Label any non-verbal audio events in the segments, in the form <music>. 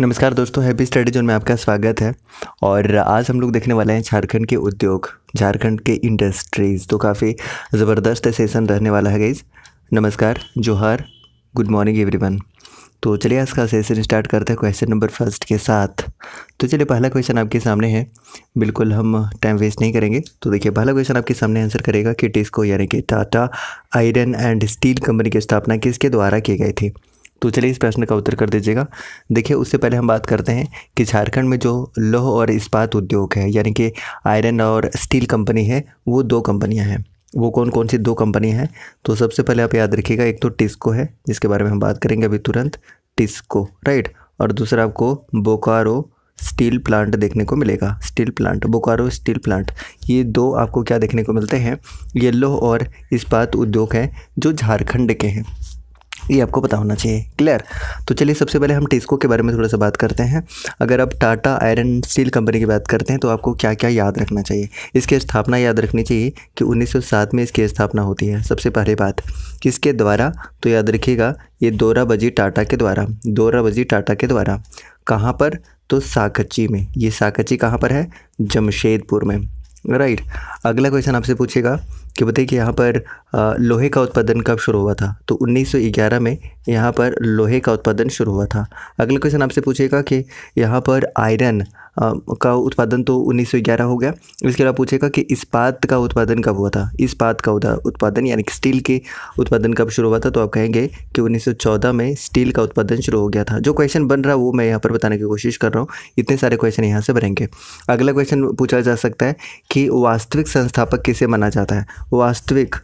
नमस्कार दोस्तों happy study zone में आपका स्वागत है और आज हम लोग देखने वाले हैं झारखंड के उद्योग झारखंड के इंडस्ट्रीज़ तो काफ़ी ज़बरदस्त सेशन रहने वाला है गाइज नमस्कार जोहर गुड मॉर्निंग एवरीवन तो चलिए आज का सेशन स्टार्ट करते हैं क्वेश्चन नंबर फर्स्ट के साथ तो चलिए पहला क्वेश्चन आपके सामने है बिल्कुल हम टाइम वेस्ट नहीं करेंगे तो देखिए पहला क्वेश्चन आपके सामने आंसर करेगा कि टिस्को यानी कि Tata iron and steel company की स्थापना किसके द्वारा की गई थी तो चलिए इस प्रश्न का उत्तर कर दीजिएगा देखिए उससे पहले हम बात करते हैं कि झारखंड में जो लोह और इस्पात उद्योग है यानी कि आयरन और स्टील कंपनी है वो दो कंपनियां हैं वो कौन कौन सी दो कंपनियां हैं तो सबसे पहले आप याद रखिएगा एक तो टिस्को है जिसके बारे में हम बात करेंगे अभी तुरंत टिस्को राइट और दूसरा आपको बोकारो स्टील प्लांट देखने को मिलेगा steel plant Bokaro steel plant ये दो आपको क्या देखने को मिलते हैं ये और इस्पात उद्योग हैं जो झारखंड के हैं ये आपको पता होना चाहिए क्लियर तो चलिए सबसे पहले हम टेस्को के बारे में थोड़ा सा बात करते हैं अगर आप टाटा आयरन स्टील कंपनी की बात करते हैं तो आपको क्या क्या याद रखना चाहिए इसकी स्थापना याद रखनी चाहिए कि 1907 में इसकी स्थापना होती है सबसे पहली बात किसके द्वारा तो याद रखिएगा ये दौरा बजी टाटा के द्वारा दौरा बजी टाटा के द्वारा कहाँ पर तो साकची में ये साकची कहाँ पर है जमशेदपुर में राइट अगला क्वेश्चन आपसे पूछेगा कि बताइए कि यहाँ पर लोहे का उत्पादन कब शुरू हुआ था तो 1911 में यहाँ पर लोहे का उत्पादन शुरू हुआ था अगले क्वेश्चन आपसे पूछेगा कि यहाँ पर आयरन का उत्पादन तो 1911 हो गया इसके अलावा पूछेगा कि इस्पात का उत्पादन कब हुआ था इस्पात का उत्पादन यानी कि स्टील के उत्पादन कब शुरू हुआ था तो आप कहेंगे कि 1914 में स्टील का उत्पादन शुरू हो गया था जो क्वेश्चन बन रहा वो मैं यहाँ पर बताने की कोशिश कर रहा हूँ इतने सारे क्वेश्चन यहाँ से बनेंगे अगला क्वेश्चन पूछा जा सकता है कि वास्तविक संस्थापक किसे माना जाता है वास्तविक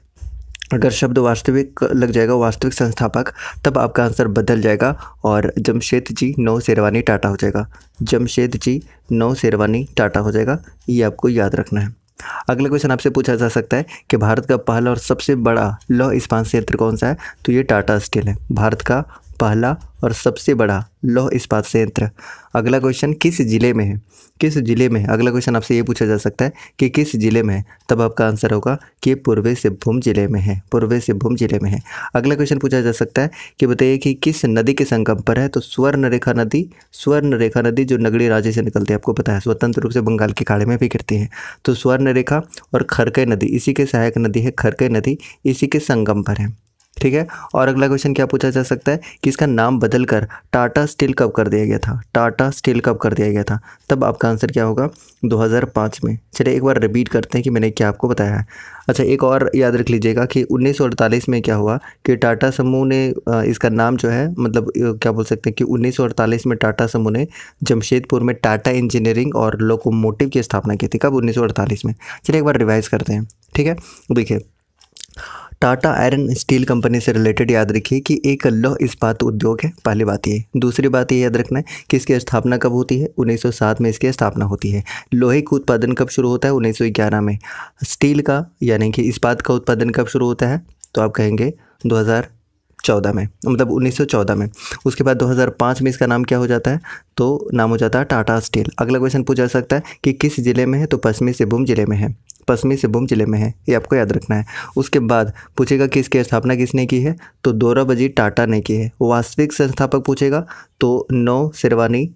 अगर शब्द वास्तविक लग जाएगा वास्तविक संस्थापक तब आपका आंसर बदल जाएगा और जमशेद जी नौ शेरवानी टाटा हो जाएगा जमशेद जी नौ शेरवानी टाटा हो जाएगा ये आपको याद रखना है अगला क्वेश्चन आपसे पूछा जा सकता है कि भारत का पहला और सबसे बड़ा लौह इस्पात संयंत्र कौन सा है तो ये टाटा स्टील है भारत का पहला और सबसे बड़ा लौह इस्पात संयंत्र अगला क्वेश्चन किस ज़िले में है किस ज़िले में अगला क्वेश्चन आपसे ये पूछा जा सकता है कि किस ज़िले में है तब आपका आंसर होगा कि पूर्वी सिंहभूम ज़िले में है पूर्वे सिंहभूम ज़िले में है अगला क्वेश्चन पूछा जा सकता है कि बताइए कि किस नदी के संगम पर है तो स्वर्ण रेखा नदी स्वर्ण रेखा नदी जो नगरी राज्य से निकलती है आपको पता है स्वतंत्र रूप से बंगाल के खाड़े में भी गिरती है तो स्वर्ण रेखा और खरकई नदी इसी के सहायक नदी है खरकई नदी इसी के संगम पर है ठीक है और अगला क्वेश्चन क्या पूछा जा सकता है कि इसका नाम बदल कर टाटा स्टील कब कर दिया गया था टाटा स्टील कब कर दिया गया था तब आपका आंसर क्या होगा 2005 में चलिए एक बार रिपीट करते हैं कि मैंने क्या आपको बताया है अच्छा एक और याद रख लीजिएगा कि 1948 में क्या हुआ कि टाटा समूह ने इसका नाम जो है मतलब क्या बोल सकते हैं कि उन्नीस में टाटा समूह ने जमशेदपुर में टाटा इंजीनियरिंग और लोकोमोटिव की स्थापना की थी कब उन्नीस में चलिए एक बार रिवाइज़ करते हैं ठीक है देखिए टाटा आयरन स्टील कंपनी से रिलेटेड याद रखिए कि एक लौह इस्पात उद्योग है पहली बात ये दूसरी बात ये याद रखना है कि इसकी स्थापना कब होती है 1907 में इसकी स्थापना होती है लोहे का उत्पादन कब शुरू होता है 1911 में स्टील का यानी कि इस्पात का उत्पादन कब शुरू होता है तो आप कहेंगे 2000 चौदह में मतलब 1914 में उसके बाद 2005 में इसका नाम क्या हो जाता है तो नाम हो जाता है टाटा स्टील अगला क्वेश्चन पूछा जा सकता है कि किस ज़िले में है तो पश्चिमी सिंहभूम ज़िले में है पश्चिमी सिंहभूम ज़िले में है ये आपको याद रखना है उसके बाद पूछेगा कि इसकी स्थापना किसने की है तो दोराबजी टाटा ने की है वास्तविक संस्थापक पूछेगा तो नौ शेरवानी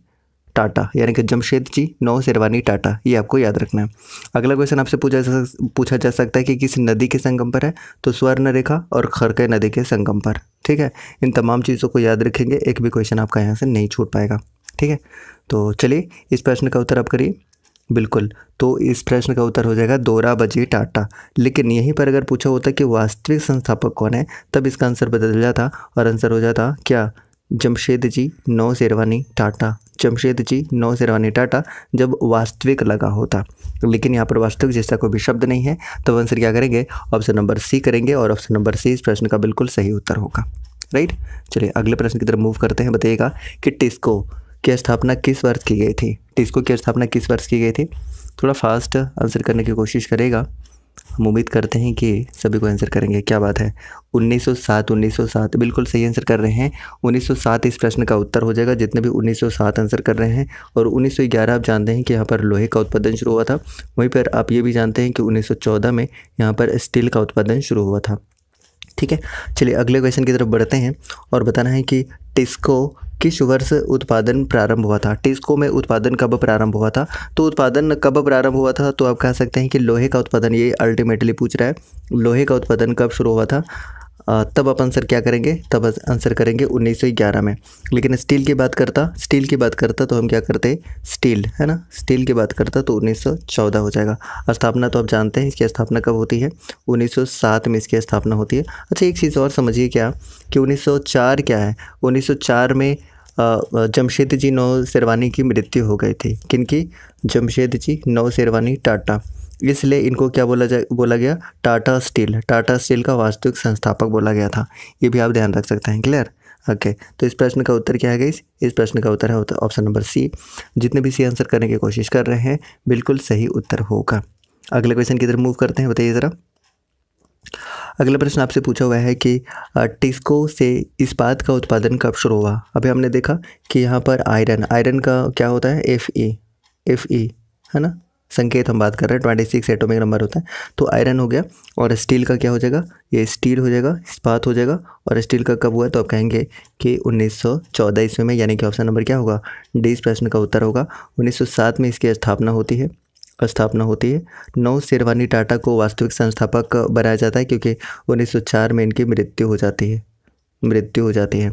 टाटा यानी कि जमशेद जी नौ शेरवानी टाटा ये आपको याद रखना है अगला क्वेश्चन आपसे पूछा जा पूछा जा सकता है कि किस नदी के संगम पर है तो स्वर्ण रेखा और खरके नदी के संगम पर ठीक है इन तमाम चीज़ों को याद रखेंगे एक भी क्वेश्चन आपका यहाँ से नहीं छूट पाएगा ठीक है तो चलिए इस प्रश्न का उत्तर आप करिए बिल्कुल तो इस प्रश्न का उत्तर हो जाएगा दोरा बजी टाटा लेकिन यहीं पर अगर पूछा होता कि वास्तविक संस्थापक कौन है तब इसका आंसर बदल जाता और आंसर हो जाता क्या जमशेद जी नौ शेरवानी टाटा जमशेद जी नौ शेरवानी टाटा जब वास्तविक लगा होता लेकिन यहाँ पर वास्तविक जैसा कोई भी शब्द नहीं है तो आंसर क्या करेंगे ऑप्शन नंबर सी करेंगे और ऑप्शन नंबर सी इस प्रश्न का बिल्कुल सही उत्तर होगा राइट चलिए अगले प्रश्न की तरफ मूव करते हैं बताइएगा कि टिस्को की स्थापना किस वर्ष की गई थी टिस्को की स्थापना किस वर्ष की गई थी थोड़ा फास्ट आंसर करने की कोशिश करेगा हम उम्मीद करते हैं कि सभी को आंसर करेंगे क्या बात है 1907 1907 बिल्कुल सही आंसर कर रहे हैं 1907 इस प्रश्न का उत्तर हो जाएगा जितने भी 1907 आंसर कर रहे हैं और 1911 आप जानते हैं कि यहाँ पर लोहे का उत्पादन शुरू हुआ था वहीं पर आप ये भी जानते हैं कि 1914 में यहाँ पर स्टील का उत्पादन शुरू हुआ था ठीक है चलिए अगले क्वेश्चन की तरफ बढ़ते हैं और बताना है कि टिस्को किस वर्ष उत्पादन प्रारंभ हुआ था टिस्को में उत्पादन कब प्रारंभ हुआ था तो उत्पादन कब प्रारंभ हुआ था तो आप कह सकते हैं कि लोहे का उत्पादन ये अल्टीमेटली पूछ रहा है लोहे का उत्पादन कब शुरू हुआ था तब अपन आंसर क्या करेंगे तब आंसर करेंगे 1911 में लेकिन स्टील की बात करता स्टील की बात करता तो हम क्या करते स्टील है ना स्टील की बात करता तो 1914 हो जाएगा स्थापना तो आप जानते हैं इसकी स्थापना कब होती है 1907 में इसकी स्थापना होती है अच्छा एक चीज़ और समझिए क्या कि 1904 क्या है 1904 में जमशेद जी नौ शेरवानी की मृत्यु हो गई थी किनकी जमशेद जी नौ शेरवानी टाटा इसलिए इनको क्या बोला जा बोला गया टाटा स्टील टाटा स्टील का वास्तविक संस्थापक बोला गया था ये भी आप ध्यान रख सकते हैं क्लियर ओके okay, तो इस प्रश्न का उत्तर क्या है गई इस प्रश्न का उत्तर है ऑप्शन नंबर सी जितने भी सी आंसर करने की कोशिश कर रहे हैं बिल्कुल सही उत्तर होगा अगले क्वेश्चन की तरफ मूव करते हैं बताइए ज़रा अगला प्रश्न आपसे पूछा हुआ है कि टिस्को से इस्पात का उत्पादन कब शुरू हुआ अभी हमने देखा कि यहाँ पर आयरन आयरन का क्या होता है एफ ई एफ ई है ना संकेत हम बात कर रहे हैं ट्वेंटी सिक्स एटोमिक नंबर होता है तो आयरन हो गया और स्टील का क्या हो जाएगा ये स्टील हो जाएगा इस्पात हो जाएगा और स्टील का कब हुआ तो आप कहेंगे कि 1914 ईस्वी में यानी कि ऑप्शन नंबर क्या होगा डी इस प्रश्न का उत्तर होगा 1907 में इसकी स्थापना होती है स्थापना होती है नौ शेरवानी टाटा को वास्तविक संस्थापक बनाया जाता है क्योंकि 1904 में इनकी मृत्यु हो जाती है मृत्यु हो जाती है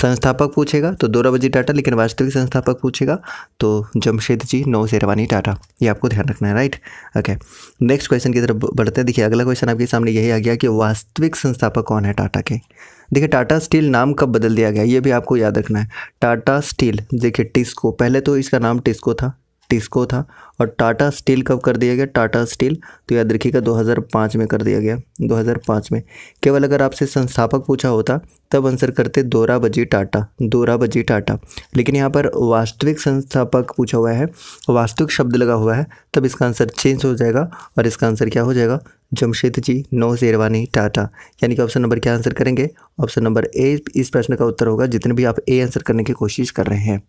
संस्थापक पूछेगा तो दोराबजी टाटा लेकिन वास्तविक संस्थापक पूछेगा तो जमशेद जी नौ शेरवानी टाटा ये आपको ध्यान रखना है राइट ओके नेक्स्ट क्वेश्चन की तरफ बढ़ते हैं देखिए अगला क्वेश्चन आपके सामने यही आ गया कि वास्तविक संस्थापक कौन है टाटा के देखिए टाटा स्टील नाम कब बदल दिया गया ये भी आपको याद रखना है टाटा स्टील देखिए टिस्को पहले तो इसका नाम टिस्को था टिस्को था और टाटा स्टील कब कर दिया गया टाटा स्टील तो याद रखिएगा 2005 में कर दिया गया 2005 में केवल अगर आपसे संस्थापक पूछा होता तब आंसर करते दोरा बजी टाटा दोरा बजी टाटा लेकिन यहाँ पर वास्तविक संस्थापक पूछा हुआ है वास्तविक शब्द लगा हुआ है तब इसका आंसर चेंज हो जाएगा और इसका आंसर क्या हो जाएगा जमशेद जी नौ शेरवानी टाटा यानी कि ऑप्शन नंबर क्या आंसर करेंगे ऑप्शन नंबर ए इस प्रश्न का उत्तर होगा जितने भी आप ए आंसर करने की कोशिश कर रहे हैं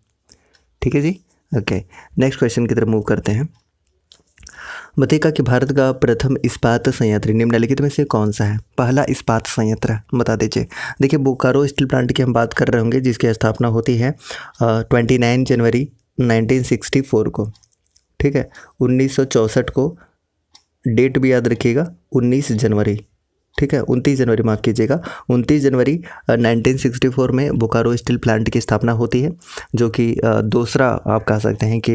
ठीक है जी ओके नेक्स्ट क्वेश्चन की तरफ मूव करते हैं बतेगा कि भारत का प्रथम इस्पात संयंत्र निम्नलिखित में से कौन सा है पहला इस्पात संयंत्र बता दीजिए देखिए बोकारो स्टील प्लांट की हम बात कर रहे होंगे जिसकी स्थापना होती है ट्वेंटी नाइन जनवरी नाइनटीन सिक्सटी फोर को ठीक है उन्नीस सौ चौंसठ को डेट भी याद रखिएगा उन्नीस जनवरी ठीक है उनतीस जनवरी माफ़ कीजिएगा उनतीस जनवरी 1964 में बोकारो स्टील प्लांट की स्थापना होती है जो कि दूसरा आप कह सकते हैं कि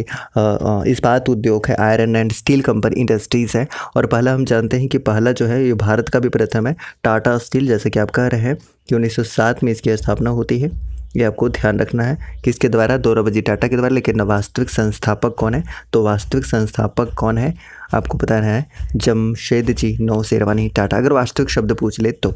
इस्पात उद्योग है iron and steel company industries है और पहला हम जानते हैं कि पहला जो है ये भारत का भी प्रथम है टाटा स्टील जैसे कि आप कह रहे हैं कि 1907 में इसकी स्थापना होती है ये आपको ध्यान रखना है किसके द्वारा दोराबजी टाटा के द्वारा लेकिन वास्तविक संस्थापक कौन है तो वास्तविक संस्थापक कौन है आपको पता है जमशेद जी नौ शेरवानी टाटा अगर वास्तविक शब्द पूछ ले तो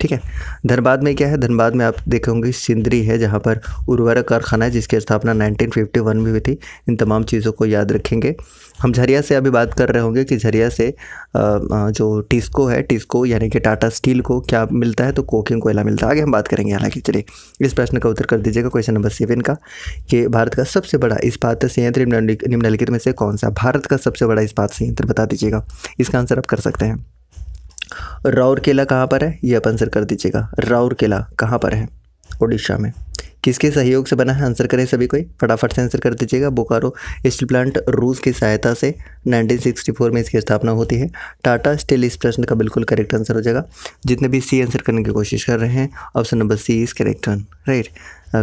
ठीक है धनबाद में क्या है धनबाद में आप देखे होंगे सिंदरी है जहाँ पर उर्वरक कारखाना है जिसकी स्थापना 1951 में हुई थी इन तमाम चीज़ों को याद रखेंगे हम झरिया से अभी बात कर रहे होंगे कि झरिया से जो टिस्को है टिस्को यानी कि टाटा स्टील को क्या मिलता है तो कोकिंग कोयला मिलता है आगे हम बात करेंगे हालांकि चलिए इस प्रश्न का उत्तर कर दीजिएगा क्वेश्चन नंबर सेवन का कि भारत का सबसे बड़ा इस्पात संयंत्र निम्नलिखित में से कौन सा भारत का सबसे बड़ा इस्पात संयंत्र बता दीजिएगा इसका आंसर आप कर सकते हैं राउरकेला कहाँ पर है ये आप आंसर कर दीजिएगा राउरकेला कहाँ पर है उड़ीसा में किसके सहयोग से बना है आंसर करें सभी कोई फटाफट से आंसर कर दीजिएगा बोकारो स्टील प्लांट रूस की सहायता से 1964 में इसकी स्थापना होती है टाटा स्टील इस प्रश्न का बिल्कुल करेक्ट आंसर हो जाएगा जितने भी सी आंसर करने की कोशिश कर रहे हैं option number C is correct one right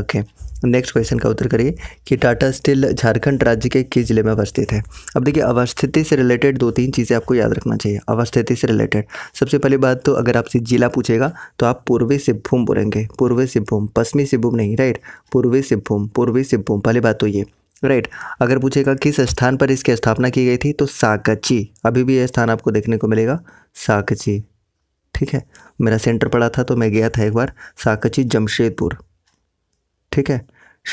okay next question का उत्तर करिए कि टाटा स्टील झारखंड राज्य के किस जिले में अवस्थित है अब देखिए अवस्थिति से रिलेटेड दो तीन चीज़ें आपको याद रखना चाहिए अवस्थिति से रिलेटेड सबसे पहली बात तो अगर आपसे जिला पूछेगा तो आप पूर्वी सिंहभूम बोलेंगे पूर्वी सिंहभूम पश्चिमी सिंहभूम नहीं राइट पूर्वी सिंहभूम पूर्वी सिंहभूम पहली बात तो ये राइट right. अगर पूछेगा किस स्थान पर इसकी स्थापना की गई थी तो साकची अभी भी यह स्थान आपको देखने को मिलेगा साकची ठीक है मेरा सेंटर पड़ा था तो मैं गया था एक बार साकची जमशेदपुर ठीक है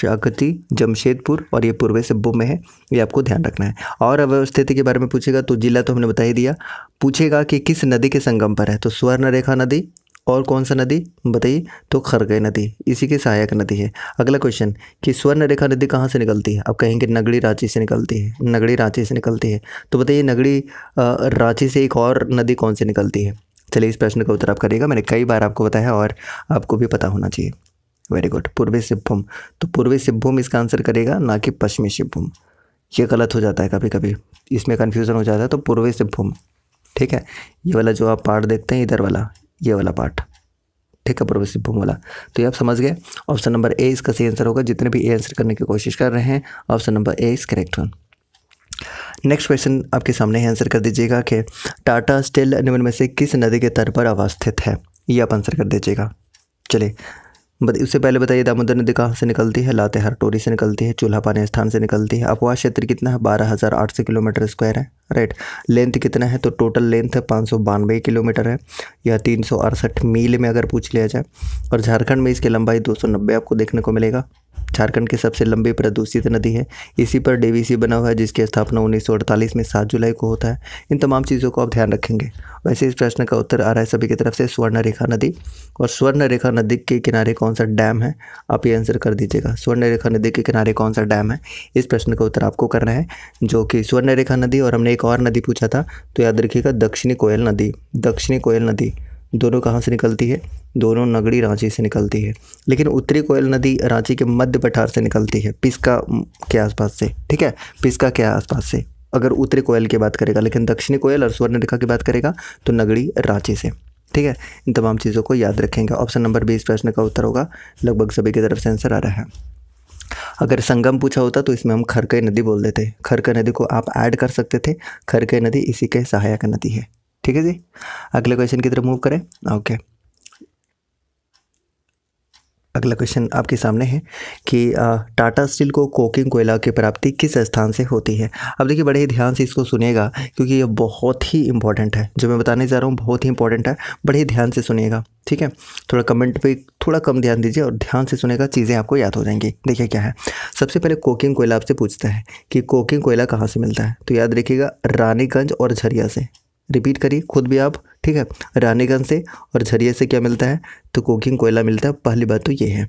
शाकती जमशेदपुर और ये पूर्वी सिब्बू में है ये आपको ध्यान रखना है और अब स्थिति के बारे में पूछेगा तो जिला तो हमने बता ही दिया पूछेगा कि किस नदी के संगम पर है तो स्वर्ण रेखा नदी और कौन सा नदी बताइए तो खरगे नदी इसी की सहायक नदी है अगला क्वेश्चन कि स्वर्ण रेखा नदी कहाँ से निकलती है अब कहेंगे नगड़ी रांची से निकलती है नगड़ी रांची से निकलती है तो बताइए नगड़ी रांची से एक और नदी कौन सी निकलती है चलिए इस प्रश्न का उत्तर आप करिएगा मैंने कई बार आपको बताया और आपको भी पता होना चाहिए वेरी गुड पूर्वी सिंहभूम तो पूर्वी सिंहभूम इसका आंसर करेगा ना कि पश्चिमी सिंहभूम ये गलत हो जाता है कभी कभी इसमें कन्फ्यूज़न हो जाता है तो पूर्वी सिंहभूम ठीक है ये वाला जो आप पार्ट देखते हैं इधर वाला ये वाला पार्ट ठीक है पूर्वी सिंहभूम वाला तो ये आप समझ गए ऑप्शन नंबर ए इसका सही आंसर होगा जितने भी ए आंसर करने की कोशिश कर रहे हैं option number A is correct one next question आपके सामने ही आंसर कर दीजिएगा कि टाटा स्टील निम्न में से किस नदी के तट पर अवस्थित है ये आप आंसर कर दीजिएगा चलिए उससे पहले बताइए दामोदर नदी कहाँ से निकलती है लातेहार टोरी से निकलती है चूल्हा पानी स्थान से निकलती है अपवाह क्षेत्र कितना है बारह हज़ार आठ सौ किलोमीटर स्क्वायर है राइट लेंथ कितना है तो टोटल लेंथ है पाँच सौ बानवे किलोमीटर है या तीन सौ अड़सठ मील में अगर पूछ लिया जाए और झारखंड में इसकी लंबाई दो सौ नब्बे आपको देखने को मिलेगा झारखंड की सबसे लंबी प्रदूषित नदी है इसी पर डीवीसी बना हुआ है जिसकी स्थापना 1948 में 7 जुलाई को होता है इन तमाम चीज़ों को आप ध्यान रखेंगे वैसे इस प्रश्न का उत्तर आ रहा है सभी की तरफ से स्वर्ण रेखा नदी और स्वर्ण रेखा नदी के किनारे कौन सा डैम है आप ये आंसर कर दीजिएगा स्वर्ण रेखा नदी के किनारे कौन सा डैम है इस प्रश्न का उत्तर आपको करना है जो कि स्वर्ण रेखा नदी और हमने एक और नदी पूछा था तो याद रखिएगा दक्षिणी कोयल नदी दक्षिणी कोयल नदी दोनों कहाँ से निकलती है दोनों नगड़ी रांची से निकलती है लेकिन उत्तरी कोयल नदी रांची के मध्य पठार से निकलती है पिस्का के आसपास से ठीक है पिस्का के आसपास से अगर उत्तरी कोयल की बात करेगा लेकिन दक्षिणी कोयल और स्वर्ण रेखा की बात करेगा तो नगड़ी रांची से ठीक है इन तमाम चीज़ों को याद रखेंगे ऑप्शन नंबर बीस प्रश्न का उत्तर होगा लगभग सभी की तरफ से आंसर आ रहा है अगर संगम पूछा होता तो इसमें हम खरकई नदी बोल देते खरकई नदी को आप ऐड कर सकते थे खरकई नदी इसी के सहायक नदी है ठीक है जी अगले क्वेश्चन की तरफ मूव करें ओके अगला क्वेश्चन आपके सामने है कि टाटा स्टील को कोकिंग कोयला की प्राप्ति किस स्थान से होती है अब देखिए बड़े ही ध्यान से इसको सुनेगा क्योंकि ये बहुत ही इंपॉर्टेंट है जो मैं बताने जा रहा हूँ बहुत ही इंपॉर्टेंट है बड़े ही ध्यान से सुनेगा ठीक है थोड़ा कमेंट पे थोड़ा कम ध्यान दीजिए और ध्यान से सुनेगा चीज़ें आपको याद हो जाएंगी देखिए क्या है सबसे पहले कोकिंग कोयला आपसे पूछता है कि कोकिंग कोयला कहाँ से मिलता है तो याद रखिएगा रानीगंज और झरिया से रिपीट करिए खुद भी आप ठीक है रानीगंज से और झरिया से क्या मिलता है तो कोकिंग कोयला मिलता है पहली बात तो ये है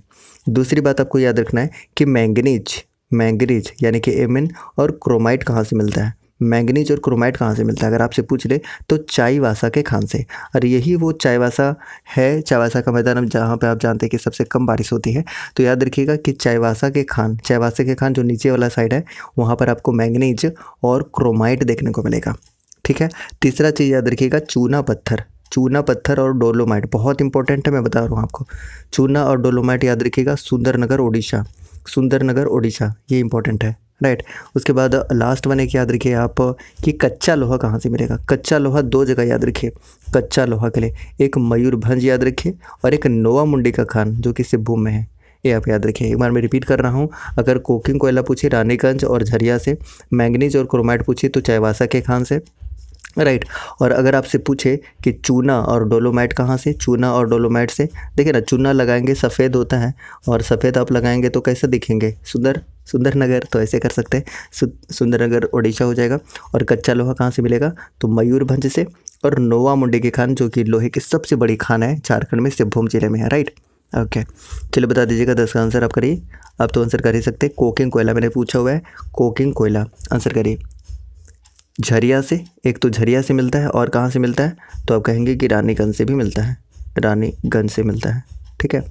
दूसरी बात आपको याद रखना है कि मैंगनीज मैंगनीज यानी कि एमिन और क्रोमाइट कहाँ से मिलता है मैंगनीज और क्रोमाइट कहाँ से मिलता है अगर आपसे पूछ ले तो चाईवासा के खान से और यही वो चाईवासा है चाईवासा का मैदान जहाँ पे आप जानते हैं कि सबसे कम बारिश होती है तो याद रखिएगा कि चाईवासा के खान चाईवासा के खान जो नीचे वाला साइड है वहाँ पर आपको मैंगनीज और क्रोमाइट देखने को मिलेगा ठीक है तीसरा चीज़ याद रखिएगा चूना पत्थर चूना पत्थर और डोलोमाइट बहुत इंपॉर्टेंट है मैं बता रहा हूँ आपको चूना और डोलोमाइट याद रखिएगा सुंदरनगर ओडिशा सुंदरनगर ओडिशा ये इंपॉर्टेंट है राइट उसके बाद लास्ट वन एक याद रखिए आप कि कच्चा लोहा कहाँ से मिलेगा कच्चा लोहा दो जगह याद रखिए कच्चा लोहा के लिए एक मयूरभंज याद रखिए और एक नोवा मुंडी का खान जो कि सिब्भूम में है ये आप याद रखिए एक बार मैं रिपीट कर रहा हूँ अगर कोकिंग कोयला पूछे रानीगंज और झरिया से मैंगनीज और क्रोमाइट पूछे तो चाईवासा के खान से राइट और अगर आपसे पूछे कि चूना और डोलोमाइट कहाँ से चूना और डोलोमाइट से देखिए ना चूना लगाएंगे सफ़ेद होता है और सफ़ेद आप लगाएंगे तो कैसे दिखेंगे सुंदर सुंदर नगर तो ऐसे कर सकते हैं सु, सुंदर नगर ओडिशा हो जाएगा और कच्चा लोहा कहाँ से मिलेगा तो मयूरभंज से और नोवा मुंडे की खान जो कि लोहे की सबसे बड़ी खान है झारखंड में सिंहभूम जिले में है राइट ओके चलो बता दीजिएगा दस का आंसर आप करिए आप तो आंसर कर ही सकते कोकिंग कोयला मैंने पूछा हुआ है कोकिंग कोयला आंसर करिए झरिया से एक तो झरिया से मिलता है और कहाँ से मिलता है तो आप कहेंगे कि रानीगंज से भी मिलता है रानीगंज से मिलता है ठीक है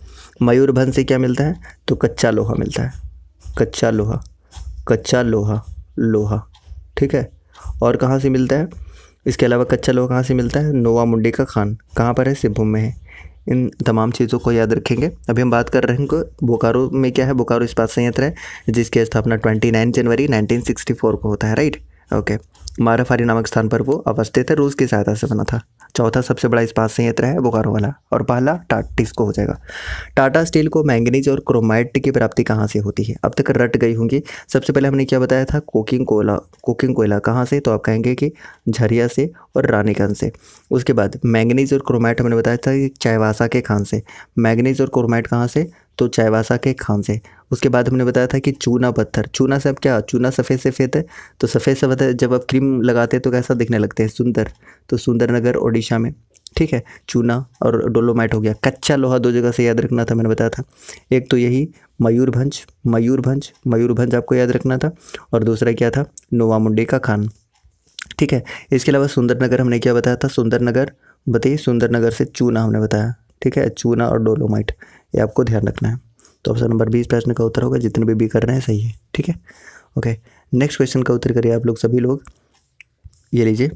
मयूरभंज से क्या मिलता है तो कच्चा लोहा मिलता है कच्चा लोहा कच्चा लोहा लोहा ठीक है और कहाँ से मिलता है इसके अलावा कच्चा लोहा कहाँ से मिलता है नोवा मुंडी का खान कहाँ पर है सिभुम में है इन तमाम चीज़ों को याद रखेंगे अभी हम बात कर रहे हैं बोकारो में क्या है बोकारो इस्पात संयंत्र है जिसकी स्थापना नाइन जनवरी फोर को होता है राइट ओके माराफारी नामक स्थान पर वो अवस्थित है रूस की सहायता से बना था चौथा सबसे बड़ा इस्पात संयंत्र है बोकारो वाला और पहला को हो जाएगा टाटा स्टील को मैंगनीज और क्रोमाइट की प्राप्ति कहाँ से होती है अब तक रट गई होंगी सबसे पहले हमने क्या बताया था कोकिंग कोयला कोकिंग कोयला कहाँ से तो आप कहेंगे कि झरिया से और रानीगंज से उसके बाद मैंगनीज और क्रोमाइट हमने बताया था चायवासा के खान से मैंगनीज और क्रोमाइट कहाँ से तो चायवासा के खान से उसके बाद हमने बताया था कि चूना पत्थर चूना से अब क्या चूना सफ़ेद सफ़ेद है तो सफ़ेद सफ़ेद है जब आप क्रीम लगाते हैं तो कैसा दिखने लगते हैं सुंदर तो सुंदर नगर ओडिशा में ठीक है चूना और डोलोमाइट हो गया कच्चा लोहा दो जगह से याद रखना था मैंने बताया था एक तो यही मयूरभंज मयूरभंज मयूरभंज आपको याद रखना था और दूसरा क्या था नोवा का खान ठीक है इसके अलावा सुंदरनगर हमने क्या बताया था सुंदरनगर बताइए सुंदरनगर से चूना हमने बताया ठीक है चूना और डोलोमाइट ये आपको ध्यान रखना है तो ऑप्शन नंबर बीस प्रश्न का उत्तर होगा जितने भी बी कर रहे हैं सही है ठीक है ओके नेक्स्ट क्वेश्चन का उत्तर करिए आप लोग सभी लोग ये लीजिए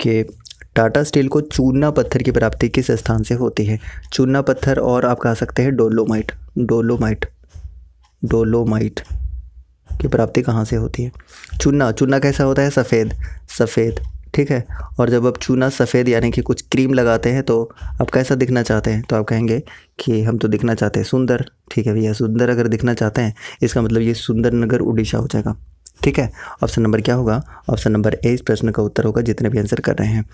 कि टाटा स्टील को चूना पत्थर की प्राप्ति किस स्थान से होती है चूना पत्थर और आप कह सकते हैं डोलोमाइट डोलोमाइट डोलोमाइट की प्राप्ति कहाँ से होती है चूना चूना कैसा होता है सफ़ेद सफ़ेद ठीक है और जब आप चूना सफ़ेद यानी कि कुछ क्रीम लगाते हैं तो आप कैसा दिखना चाहते हैं तो आप कहेंगे कि हम तो दिखना चाहते हैं सुंदर ठीक है भैया सुंदर अगर दिखना चाहते हैं इसका मतलब ये सुंदर नगर उड़ीसा हो जाएगा ठीक है ऑप्शन नंबर क्या होगा ऑप्शन नंबर ए इस प्रश्न का उत्तर होगा जितने भी आंसर कर रहे हैं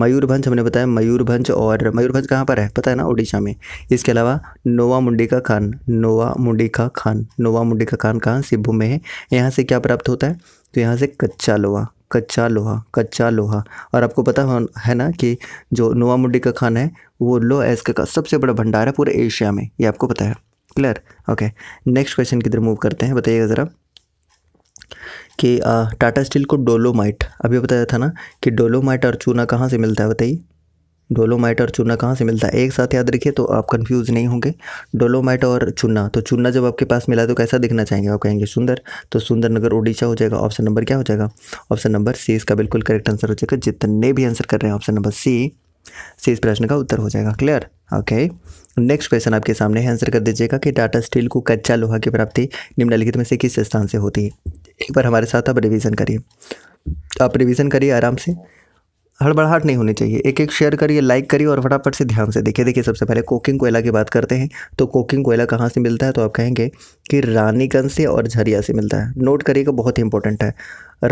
मयूरभंज हमने बताया मयूरभंज और मयूरभंज कहाँ पर है पता है ना उड़ीसा में इसके अलावा नोवा मुंडिका खान नोवा मुंडिका खान नोवा मुंडिका खान कहाँ सिब्बू में है यहाँ से क्या प्राप्त होता है तो यहाँ से कच्चा लोहा कच्चा लोहा कच्चा लोहा और आपको पता है ना कि जो नोवा मुंडी का खाना है वो लो एस्क का सबसे बड़ा भंडार है पूरे एशिया में ये आपको पता है क्लियर ओके नेक्स्ट क्वेश्चन किधर मूव करते हैं बताइएगा ज़रा कि टाटा स्टील को डोलोमाइट अभी बताया था ना कि डोलोमाइट और चूना कहाँ से मिलता है बताइए डोलोमाइट और चूना कहाँ से मिलता है एक साथ याद रखिए तो आप कंफ्यूज नहीं होंगे डोलोमाइट और चूना तो चूना जब आपके पास मिला तो कैसा दिखना चाहेंगे आप कहेंगे सुंदर तो सुंदर नगर ओडिशा हो जाएगा ऑप्शन नंबर क्या हो जाएगा ऑप्शन नंबर सी इसका बिल्कुल करेक्ट आंसर हो जाएगा जितने भी आंसर कर रहे हैं ऑप्शन नंबर सी से इस प्रश्न का उत्तर हो जाएगा क्लियर ओके नेक्स्ट क्वेश्चन आपके सामने है आंसर कर दीजिएगा कि डाटा स्टील को कच्चा लोहा की प्राप्ति निम्नलिखित में से किस स्थान से होती है एक बार हमारे साथ आप रिविज़न करिए आप रिविज़न करिए आराम से हड़बड़ाहट नहीं होनी चाहिए एक एक शेयर करिए लाइक करिए और फटाफट से ध्यान से देखिए देखिए सबसे पहले कोकिंग कोयला की बात करते हैं तो कोकिंग कोयला कहाँ से मिलता है तो आप कहेंगे कि रानीगंज से और झरिया से मिलता है नोट करिएगा बहुत ही इंपॉर्टेंट है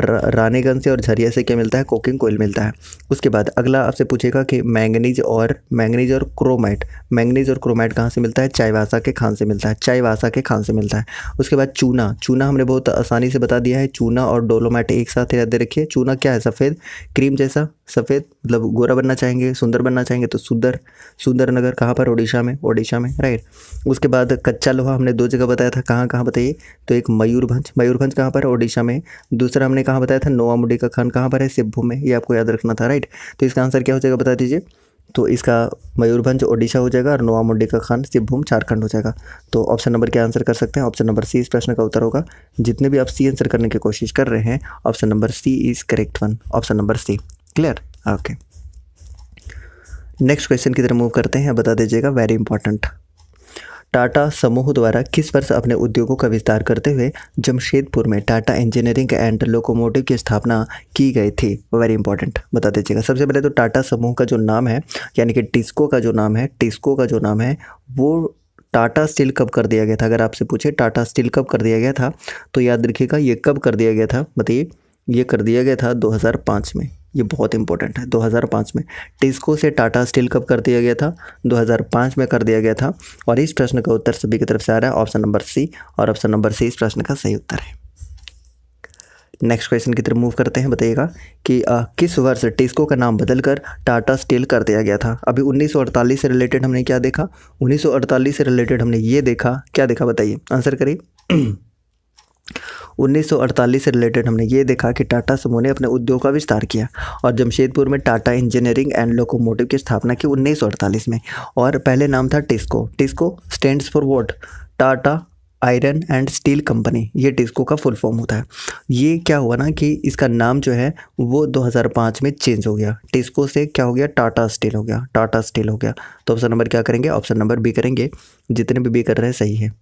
रानीगंज से और झरिया से क्या मिलता है कोकिंग कोयल मिलता है उसके बाद अगला आपसे पूछेगा कि मैंगनीज और मैंगनीज और क्रोमाइट मैंगनीज और क्रोमाइट कहाँ से मिलता है चायवासा के खान से मिलता है चायवासा के खान से मिलता है उसके बाद चूना चूना हमने बहुत आसानी से बता दिया है चूना और डोलोमाइट एक साथ याद रखिए चूना क्या है सफ़ेद क्रीम जैसा सफ़ेद मतलब गोरा बनना चाहेंगे सुंदर बनना चाहेंगे तो सुंदर सुंदर नगर कहाँ पर ओडिशा में ओडिशा में राइट उसके बाद कच्चा लोहा हमने दो जगह बताया था कहाँ कहाँ बताइए तो एक मयूरभंज मयूरभंज कहाँ पर ओडिशा में दूसरा हमने मैंने कहाँ बताया था नोवा मुडी का खान कहाँ पर है सिब्भू में ये आपको याद रखना था राइट तो इसका आंसर क्या हो जाएगा बता दीजिए तो इसका मयूरभंज ओडिशा हो जाएगा और नोवा मुंडी का खान सिब्भूम झारखंड हो जाएगा तो ऑप्शन नंबर क्या आंसर कर सकते हैं ऑप्शन नंबर सी इस प्रश्न का उत्तर होगा जितने भी आप सी आंसर करने की कोशिश कर रहे हैं option number C is correct one option number C clear okay next question की तरफ मूव करते हैं बता दीजिएगा वेरी इंपॉर्टेंट टाटा समूह द्वारा किस वर्ष अपने उद्योगों का विस्तार करते हुए जमशेदपुर में टाटा इंजीनियरिंग एंड लोकोमोटिव की स्थापना की गई थी वेरी इंपॉर्टेंट बता दीजिएगा सबसे पहले तो टाटा समूह का जो नाम है यानी कि टिस्को का जो नाम है टिस्को का जो नाम है वो टाटा स्टील कब कर दिया गया था अगर आपसे पूछे टाटा स्टील कब कर दिया गया था तो याद रखिएगा ये कब कर दिया गया था बताइए ये कर दिया गया था 2005 में ये बहुत इंपॉर्टेंट है 2005 में टिस्को से टाटा स्टील कब कर दिया गया था 2005 में कर दिया गया था और इस प्रश्न का उत्तर सभी की तरफ से आ रहा है ऑप्शन नंबर सी और ऑप्शन नंबर सी इस प्रश्न का सही उत्तर है नेक्स्ट क्वेश्चन की तरफ मूव करते हैं बताइएगा कि आ, किस वर्ष टिस्को का नाम बदलकर टाटा स्टील कर दिया गया था अभी 1948 से रिलेटेड हमने क्या देखा 1948 से रिलेटेड हमने ये देखा क्या देखा बताइए आंसर करिए <clears throat> 1948 से रिलेटेड हमने ये देखा कि टाटा समूह ने अपने उद्योग का विस्तार किया और जमशेदपुर में टाटा इंजीनियरिंग एंड लोकोमोटिव की स्थापना की 1948 में और पहले नाम था TISCO TISCO stands for what Tata iron and steel company ये टिस्को का फुल फॉर्म होता है ये क्या हुआ ना कि इसका नाम जो है वो 2005 में चेंज हो गया टिस्को से क्या हो गया टाटा स्टील हो गया टाटा स्टील हो गया तो ऑप्शन नंबर क्या करेंगे ऑप्शन नंबर बी करेंगे जितने भी बी कर रहे हैं सही है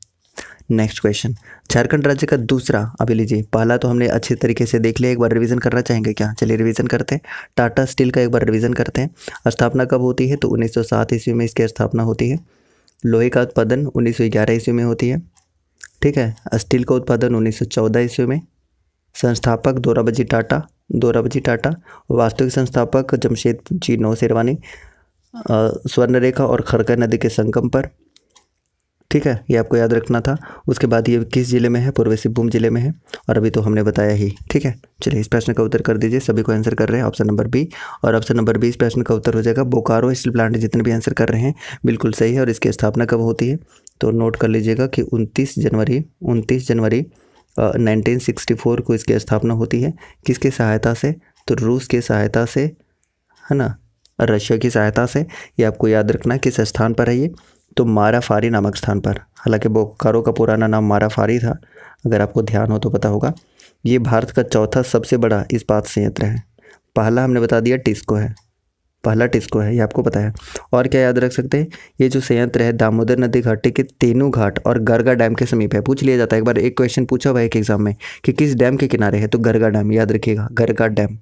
नेक्स्ट क्वेश्चन झारखंड राज्य का दूसरा अभी लीजिए पहला तो हमने अच्छे तरीके से देख लिया एक बार रिवीजन करना चाहेंगे क्या चलिए रिवीजन करते हैं टाटा स्टील का एक बार रिवीजन करते हैं स्थापना कब होती है तो 1907 ईस्वी में इसकी स्थापना होती है लोहे का उत्पादन 1911 ईस्वी में होती है ठीक है स्टील का उत्पादन उन्नीस ईस्वी में संस्थापक दोराबजी टाटा दोराबजी टाटा वास्तविक संस्थापक जमशेद जी नौ शेरवानी स्वर्णरेखा और खरका नदी के संगम पर ठीक है ये आपको याद रखना था उसके बाद ये किस ज़िले में है पूर्वी सिंहभूम ज़िले में है और अभी तो हमने बताया ही ठीक है चलिए इस प्रश्न का उत्तर कर दीजिए सभी को आंसर कर रहे हैं ऑप्शन नंबर बी और ऑप्शन नंबर बी इस प्रश्न का उत्तर हो जाएगा बोकारो स्टील प्लांट जितने भी आंसर कर रहे हैं बिल्कुल सही है और इसकी स्थापना कब होती है तो नोट कर लीजिएगा कि उनतीस जनवरी उनतीस जनवरी नाइनटीन सिक्सटी फोर को इसकी स्थापना होती है किसकी सहायता से तो रूस की सहायता से है ना रशिया की सहायता से ये आपको याद रखना किस स्थान पर है ये तो माराफारी नामक स्थान पर हालांकि बोकारो का पुराना नाम माराफारी था अगर आपको ध्यान हो तो पता होगा ये भारत का चौथा सबसे बड़ा इस्पात संयंत्र है पहला हमने बता दिया टिस्को है पहला टिस्को है ये आपको पता है और क्या याद रख सकते हैं ये जो संयंत्र है दामोदर नदी घाटी के तेनू घाट और गरगा डैम के समीप है पूछ लिया जाता है एक बार एक क्वेश्चन पूछा हुआ है एक एग्जाम में कि किस डैम के किनारे है तो गरगा डैम याद रखिएगा गरगा डैम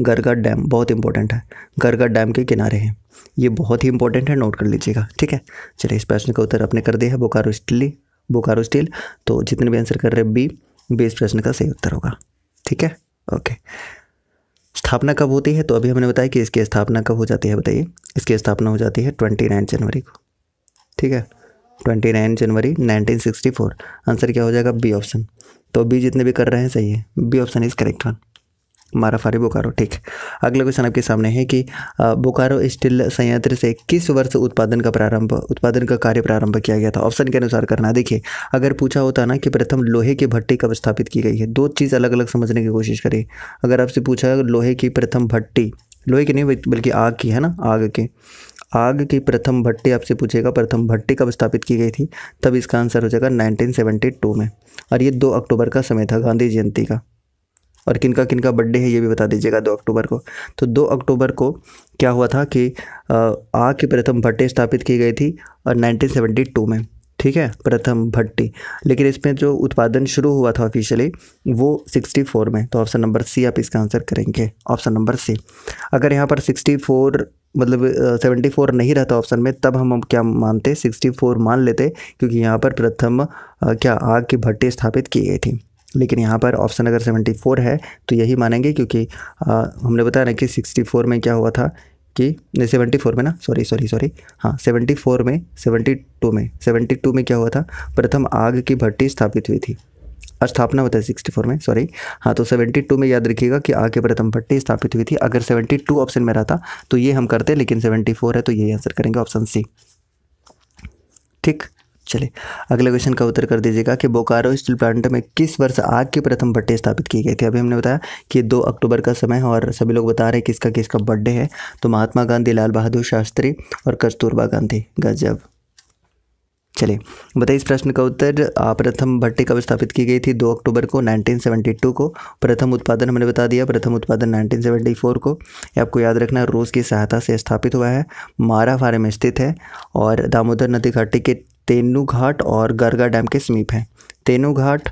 गरगा डैम बहुत इंपॉर्टेंट है गरगा डैम के किनारे हैं ये बहुत ही इंपॉर्टेंट है नोट कर लीजिएगा ठीक है चलिए इस प्रश्न का उत्तर आपने कर दिया है बोकारो स्टील बोकारो स्टील तो जितने भी आंसर कर रहे हैं बी इस प्रश्न का सही उत्तर होगा ठीक है ओके स्थापना कब होती है तो अभी हमने बताया कि इसकी स्थापना कब हो जाती है बताइए इसकी स्थापना हो जाती है ट्वेंटी नाइन जनवरी को ठीक है ट्वेंटी नाइन जनवरी नाइनटीन सिक्सटी फोर आंसर क्या हो जाएगा बी ऑप्शन तो बी जितने भी कर रहे हैं सही है B option is correct one Marafari Bokaro ठीक अगला क्वेश्चन आपके सामने है कि बोकारो स्टील संयंत्र से किस वर्ष उत्पादन का प्रारंभ उत्पादन का कार्य प्रारंभ किया गया था ऑप्शन के अनुसार करना देखिए अगर पूछा होता ना कि प्रथम लोहे की भट्टी कब स्थापित की गई है दो चीज़ अलग अलग समझने की कोशिश करिए अगर आपसे पूछा लोहे की प्रथम भट्टी लोहे की नहीं बल्कि आग की है ना आग की आग की प्रथम भट्टी आपसे पूछेगा प्रथम भट्टी कब स्थापित की गई थी तब इसका आंसर हो जाएगा 1972 में और ये दो अक्टूबर का समय था गांधी जयंती का और किनका किनका बर्थडे है ये भी बता दीजिएगा दो अक्टूबर को तो दो अक्टूबर को क्या हुआ था कि आ की प्रथम भट्टी स्थापित की गई थी और नाइनटीन में ठीक है प्रथम भट्टी लेकिन इसमें जो उत्पादन शुरू हुआ था ऑफिशियली वो 64 में तो ऑप्शन नंबर सी आप इसका आंसर करेंगे ऑप्शन नंबर सी अगर यहाँ पर 64 मतलब 74 नहीं रहता ऑप्शन में तब हम क्या मानते 64 मान लेते क्योंकि यहाँ पर प्रथम क्या आग की भट्टी स्थापित की गई थी लेकिन यहाँ पर ऑप्शन अगर 74 है तो यही मानेंगे क्योंकि आ, हमने बताया ना कि 64 में क्या हुआ था कि नहीं सेवेंटी फोर में ना सॉरी सॉरी सॉरी हाँ सेवेंटी फोर में सेवेंटी टू में सेवेंटी टू में क्या हुआ था प्रथम आग की भट्टी स्थापित हुई थी स्थापना होता है सिक्सटी फोर में सॉरी हाँ तो सेवेंटी टू में याद रखिएगा कि आग प्रथम भट्टी स्थापित हुई थी अगर सेवेंटी टू ऑप्शन में रहता तो ये हम करते लेकिन सेवेंटी फोर है तो ये आंसर करेंगे ऑप्शन सी ठीक चलिए अगले क्वेश्चन का उत्तर कर दीजिएगा कि बोकारो स्टील प्लांट में किस वर्ष आग के प्रथम भट्टी स्थापित की गई थी अभी हमने बताया कि दो अक्टूबर का समय है और सभी लोग बता रहे हैं किसका किसका बर्थडे है तो महात्मा गांधी लाल बहादुर शास्त्री और कस्तूरबा गांधी गजब चलिए बताइए इस प्रश्न का उत्तर प्रथम भट्टी कब स्थापित की गई थी दो अक्टूबर को 1972 को प्रथम उत्पादन हमने बता दिया प्रथम उत्पादन 1974 को ये आपको याद रखना रूस की सहायता से स्थापित हुआ है मारा में स्थित है और दामोदर नदी घाटी के तेनू घाट और गरगा डैम के समीप है तेनू घाट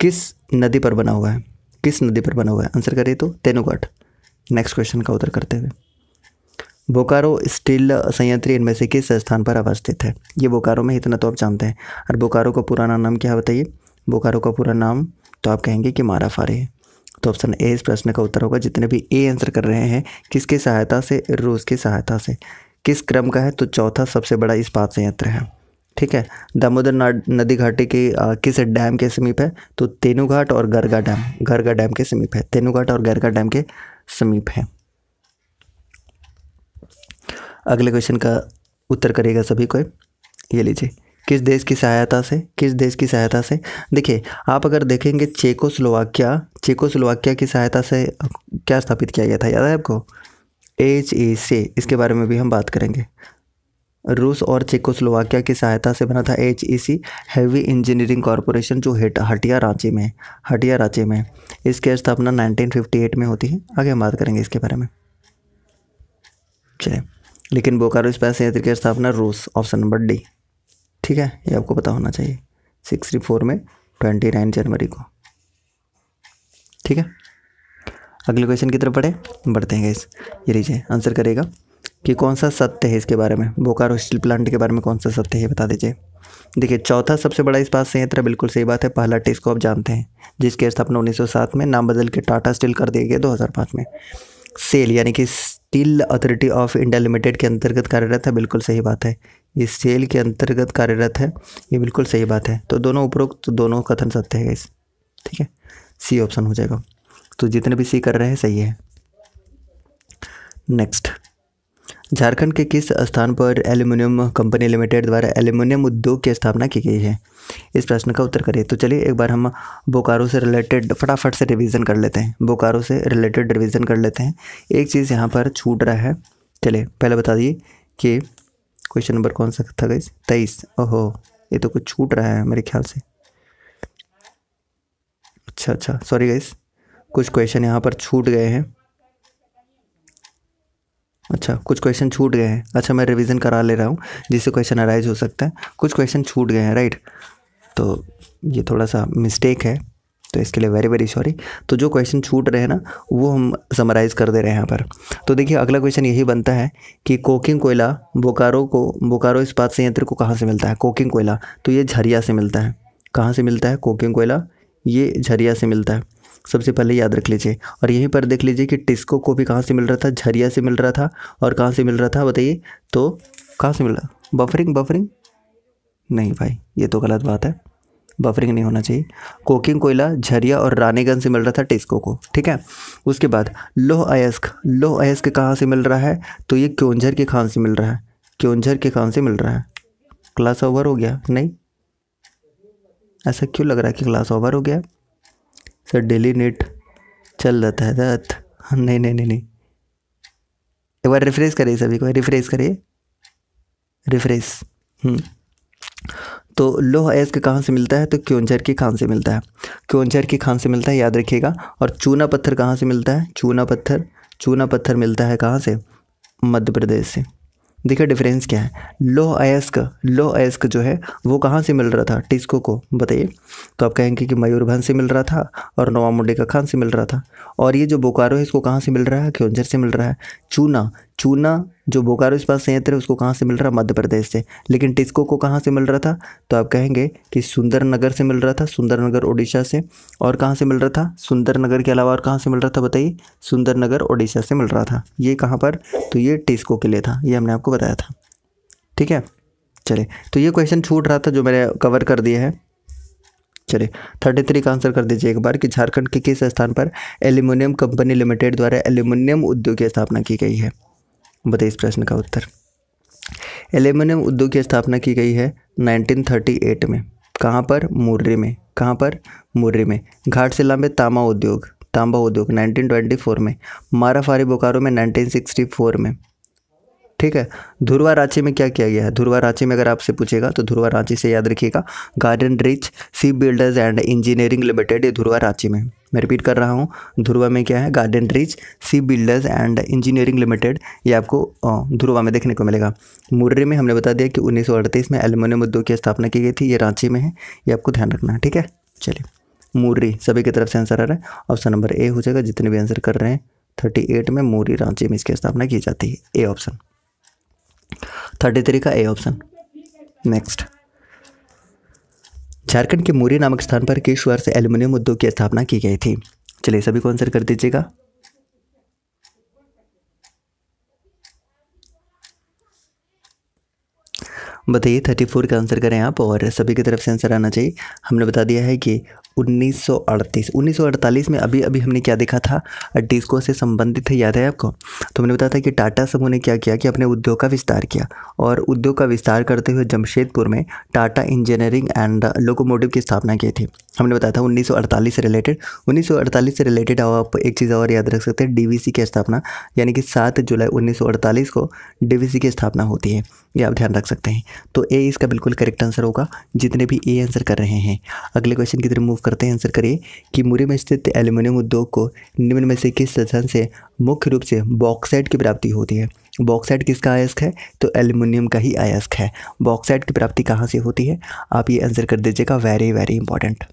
किस नदी पर बना हुआ है किस नदी पर बना हुआ है आंसर करिए तो तेनू घाट नेक्स्ट क्वेश्चन का उत्तर करते हुए बोकारो स्टील संयंत्र इनमें से किस स्थान पर अवस्थित है ये बोकारो में इतना तो आप जानते हैं और बोकारो का पुराना नाम क्या बताइए बोकारो का पूरा नाम तो आप कहेंगे कि मारा फारे है तो ऑप्शन ए इस प्रश्न का उत्तर होगा जितने भी ए आंसर कर रहे हैं किसकी सहायता से रूस की सहायता से किस क्रम का है तो चौथा सबसे बड़ा इस्पात संयंत्र है ठीक है दामोदर नदी घाटी के किस डैम के समीप है तो तेनूघाट और गरगा डैम गरगा डैम के समीप है तेनूघाट और गरगा डैम के समीप है अगले क्वेश्चन का उत्तर करिएगा सभी को ये लीजिए किस देश की सहायता से किस देश की सहायता से देखिए आप अगर देखेंगे चेकोस्लोवाकिया चेकोस्लोवाकिया की सहायता से क्या स्थापित किया गया था याद है आपको एच ए से इसके बारे में भी हम बात करेंगे रूस और चेकोस्लोवाकिया की सहायता से बना था H E C heavy engineering corporation जो हेट हटिया रांची में हटिया रांची में इसकी स्थापना 1958 में होती है आगे हम बात करेंगे इसके बारे में चलिए लेकिन बोकारो स्पेस संयंत्र की स्थापना रूस ऑप्शन नंबर डी ठीक है ये आपको पता होना चाहिए सिक्सटी फोर में ट्वेंटी नाइन जनवरी को ठीक है अगले क्वेश्चन की तरफ बढ़े बढ़ते हैं गैस ये लीजिए आंसर करेगा कि कौन सा सत्य है इसके बारे में बोकारो स्टील प्लांट के बारे में कौन सा सत्य है बता दीजिए देखिए चौथा सबसे बड़ा इस्पात संयंत्र बिल्कुल सही बात है पहला को आप जानते हैं जिसकी स्थापना उन्नीस में नाम बदल के टाटा स्टील कर दिया गया दो में सेल यानी कि steel authority of India limited के अंतर्गत कार्यरत है बिल्कुल सही बात है ये सेल के अंतर्गत कार्यरत है ये बिल्कुल सही बात है तो दोनों उपरोक्त तो दोनों कथन सत्य है इस ठीक है सी ऑप्शन हो जाएगा तो जितने भी सी कर रहे हैं सही है नेक्स्ट झारखंड के किस स्थान पर एल्यूमिनियम कंपनी लिमिटेड द्वारा एल्यूमिनियम उद्योग की स्थापना की गई है इस प्रश्न का उत्तर करिए तो चलिए एक बार हम बोकारो से रिलेटेड फटाफट से रिवीजन कर लेते हैं बोकारो से रिलेटेड रिवीजन कर लेते हैं एक चीज़ यहाँ पर छूट रहा है चलिए पहले बता दिए कि क्वेश्चन नंबर कौन सा था गई तेईस ओहो ये तो कुछ छूट रहा है मेरे ख्याल से अच्छा अच्छा सॉरी गाइस कुछ क्वेश्चन यहाँ पर छूट गए हैं अच्छा कुछ क्वेश्चन छूट गए हैं अच्छा मैं रिवीजन करा ले रहा हूँ जिससे क्वेश्चन अराइज हो सकता है कुछ क्वेश्चन छूट गए हैं राइट तो ये थोड़ा सा मिस्टेक है तो इसके लिए वेरी वेरी सॉरी तो जो क्वेश्चन छूट रहे हैं ना वो हम समराइज़ कर दे रहे हैं यहाँ पर तो देखिए अगला क्वेश्चन यही बनता है कि कोकिंग कोयला बोकारो को बोकारो इस्पात संयंत्र को कहाँ से मिलता है कोकिंग कोयला तो ये झरिया से मिलता है कहाँ से मिलता है कोकिंग कोयला ये झरिया से मिलता है सबसे पहले याद रख लीजिए और यहीं पर देख लीजिए कि टिस्को को भी कहाँ से मिल रहा था झरिया से मिल रहा था और कहाँ से मिल रहा था बताइए तो कहाँ से मिल रहा बफरिंग बफरिंग नहीं भाई ये तो गलत बात है बफरिंग नहीं होना चाहिए कोकिंग कोयला झरिया और रानीगंज से मिल रहा था टिस्को को ठीक है उसके बाद लोह अयस्क लोह अयस्क कहाँ से मिल रहा है तो ये क्योंझर के खान से मिल रहा है क्योंझर के खान से मिल रहा है क्लास ओवर हो गया नहीं ऐसा क्यों लग रहा है कि क्लास ओवर हो गया सर डेली नेट चल जाता है रात हाँ नहीं नहीं नहीं नहीं एक बार रिफ्रेश करिए सभी को रिफ्रेश करिए रिफ्रेश हम्म। तो लोह एस्क कहाँ से मिलता है तो क्योंझर की खान से मिलता है क्योंझर की खान से मिलता है याद रखिएगा और चूना पत्थर कहाँ से मिलता है चूना पत्थर चूना पत्थर मिलता है कहाँ से मध्य प्रदेश से देखिए डिफरेंस क्या है लो अयस्क लो अयस्क जो है वो कहाँ से मिल रहा था टिस्को को बताइए तो आप कहेंगे कि मयूरभंज से मिल रहा था और नवामुंडे का खान से मिल रहा था और ये जो बोकारो है इसको कहाँ से मिल रहा है क्योंझर से मिल रहा है चूना चूना जो बोकारो इस्पात संयंत्र है उसको कहाँ से मिल रहा मध्य प्रदेश से लेकिन टिस्को को कहाँ से मिल रहा था तो आप कहेंगे कि सुंदरनगर से मिल रहा था सुंदरनगर उड़ीसा से और कहाँ से मिल रहा था सुंदरनगर के अलावा और कहाँ से मिल रहा था बताइए सुंदरनगर ओडिशा से मिल रहा था ये कहाँ पर तो ये टिस्को के लिए था ये हमने आपको बताया था ठीक है चले तो ये क्वेश्चन छूट रहा था जो मैंने कवर कर दिया है चलिए थर्टी थ्री का आंसर कर दीजिए एक बार कि झारखंड के किस स्थान पर एल्यूमिनियम कंपनी लिमिटेड द्वारा एल्यूमिनियम उद्योग की स्थापना की गई है बताइए इस प्रश्न का उत्तर एल्यूमिनियम उद्योग की स्थापना की गई है 1938 में कहाँ पर मुर्री में कहाँ पर मुर्री में घाटशिला में तांबा उद्योग तांबा उद्योग 1924 में माराफारी बोकारो में 1964 में ठीक है धुरवा रांची में क्या किया गया है धुरवा रांची में अगर आपसे पूछेगा तो धुरवा रांची से याद रखिएगा Garden Reach Sea Builders and Engineering Limited ये धुरवा रांची में मैं रिपीट कर रहा हूँ ध्रुवा में क्या है Garden Trees Sea Builders and Engineering Limited ये आपको ध्रुवा में देखने को मिलेगा मुर्रे में हमने बता दिया कि उन्नीस में एल्यूमिनियम उद्योग की स्थापना की गई थी ये रांची में है ये आपको ध्यान रखना है ठीक है चलिए मुर्री सभी की तरफ से आंसर आ रहा है ऑप्शन नंबर ए हो जाएगा जितने भी आंसर कर रहे हैं थर्टी एट में मोरी रांची में इसकी स्थापना की जाती है ए ऑप्शन थर्टी थ्री का ए ऑप्शन नेक्स्ट झारखंड के मोरी नामक स्थान पर किस वर्ष एल्यूमिनियम उद्योग की स्थापना की गई थी चलिए सभी को आंसर कर दीजिएगा बताइए थर्टी फोर का आंसर करें आप और सभी की तरफ से आंसर आना चाहिए हमने बता दिया है कि 1938 1948 में अभी अभी हमने क्या देखा था डिस्को से संबंधित है याद है आपको तो हमने बताया था कि टाटा समूह ने क्या किया कि अपने उद्योग का विस्तार किया और उद्योग का विस्तार करते हुए जमशेदपुर में टाटा इंजीनियरिंग एंड लोकोमोटिव की स्थापना की थी हमने बताया था 1948 से रिलेटेड 1948 से रिलेटेड आप एक चीज़ और याद रख सकते हैं डीवीसी की स्थापना यानी कि 7 जुलाई 1948 को डीवीसी की स्थापना होती है ये आप ध्यान रख सकते हैं तो ए इसका बिल्कुल करेक्ट आंसर होगा जितने भी ए आंसर कर रहे हैं अगले क्वेश्चन की तरफ मूव करते हैं आंसर करिए कि मुरे में स्थित एल्यूमिनियम उद्योग को निम्न में से किस सतह से मुख्य रूप से बॉक्साइड की प्राप्ति होती है बॉक्साइड किसका आयस्क है तो एल्युमिनियम का ही आयस्क है बॉक्साइड की प्राप्ति कहाँ से होती है आप ये आंसर कर दीजिएगा वेरी वेरी इंपॉर्टेंट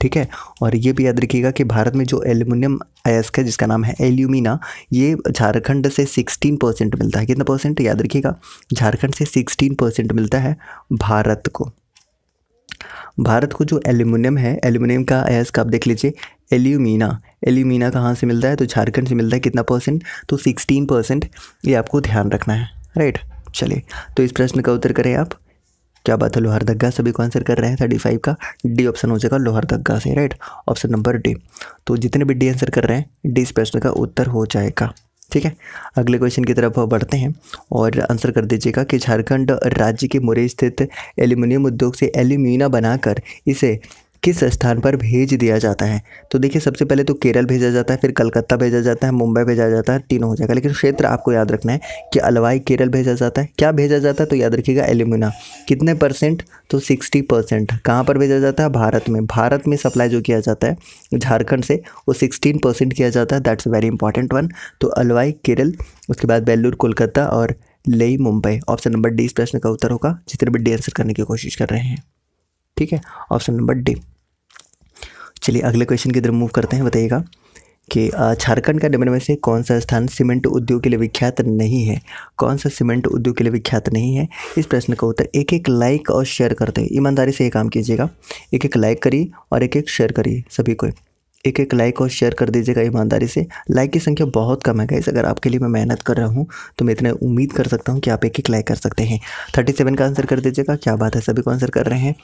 ठीक है और ये भी याद रखिएगा कि भारत में जो एल्युमिनियम आयस्क है जिसका नाम है एल्यूमिना ये झारखंड से 16 परसेंट मिलता है कितना परसेंट याद रखिएगा झारखंड से 16 परसेंट मिलता है भारत को भारत को जो एल्यूमिनियम है एल्यूमिनियम का एस का आप देख लीजिए एल्यूमिना एल्यूमिना कहाँ से मिलता है तो झारखंड से मिलता है कितना परसेंट तो सिक्सटीन परसेंट ये आपको ध्यान रखना है राइट चलिए तो इस प्रश्न का उत्तर करें आप क्या बात है लोहारदग्गा सभी को आंसर कर रहे हैं थर्टी फाइव का डी ऑप्शन हो जाएगा लोहारदग्गा से राइट ऑप्शन नंबर डी तो जितने भी डी आंसर कर रहे हैं डी इस प्रश्न का उत्तर हो जाएगा ठीक है अगले क्वेश्चन की तरफ बढ़ते हैं और आंसर कर दीजिएगा कि झारखंड राज्य के मुरे स्थित एल्यूमिनियम उद्योग से एल्यूमिना बनाकर इसे किस स्थान पर भेज दिया जाता है तो देखिए सबसे पहले तो केरल भेजा जाता है फिर कलकत्ता भेजा जाता है मुंबई भेजा जाता है तीनों हो जाएगा लेकिन क्षेत्र आपको याद रखना है कि अलवाई केरल भेजा जाता है क्या भेजा जाता है तो याद रखिएगा एल्यूमिना कितने परसेंट तो सिक्सटी परसेंट कहाँ पर भेजा जाता है भारत में भारत में सप्लाई जो किया जाता है झारखंड से वो सिक्सटीन परसेंट किया जाता है दैट्स वेरी इंपॉर्टेंट वन तो अलवाई केरल उसके बाद बेल्लूर कोलकाता और लई मुंबई ऑप्शन नंबर डी इस प्रश्न का उत्तर होगा जितने भी डी आंसर करने की कोशिश कर रहे हैं ठीक है ऑप्शन नंबर डी चलिए अगले क्वेश्चन की तरफ मूव करते हैं बताइएगा कि झारखंड का निम्न में से कौन सा स्थान सीमेंट उद्योग के लिए विख्यात नहीं है कौन सा सीमेंट उद्योग के लिए विख्यात नहीं है इस प्रश्न का उत्तर एक एक लाइक और शेयर करते हैं ईमानदारी से ये काम कीजिएगा एक एक लाइक करिए और एक एक शेयर करिए सभी को एक एक लाइक और शेयर कर दीजिएगा ईमानदारी से लाइक की संख्या बहुत कम है गाइस अगर आपके लिए मैं मेहनत कर रहा हूँ तो मैं इतना उम्मीद कर सकता हूँ कि आप एक एक लाइक कर सकते हैं थर्टी सेवन का आंसर कर दीजिएगा क्या बात है सभी को आंसर कर रहे हैं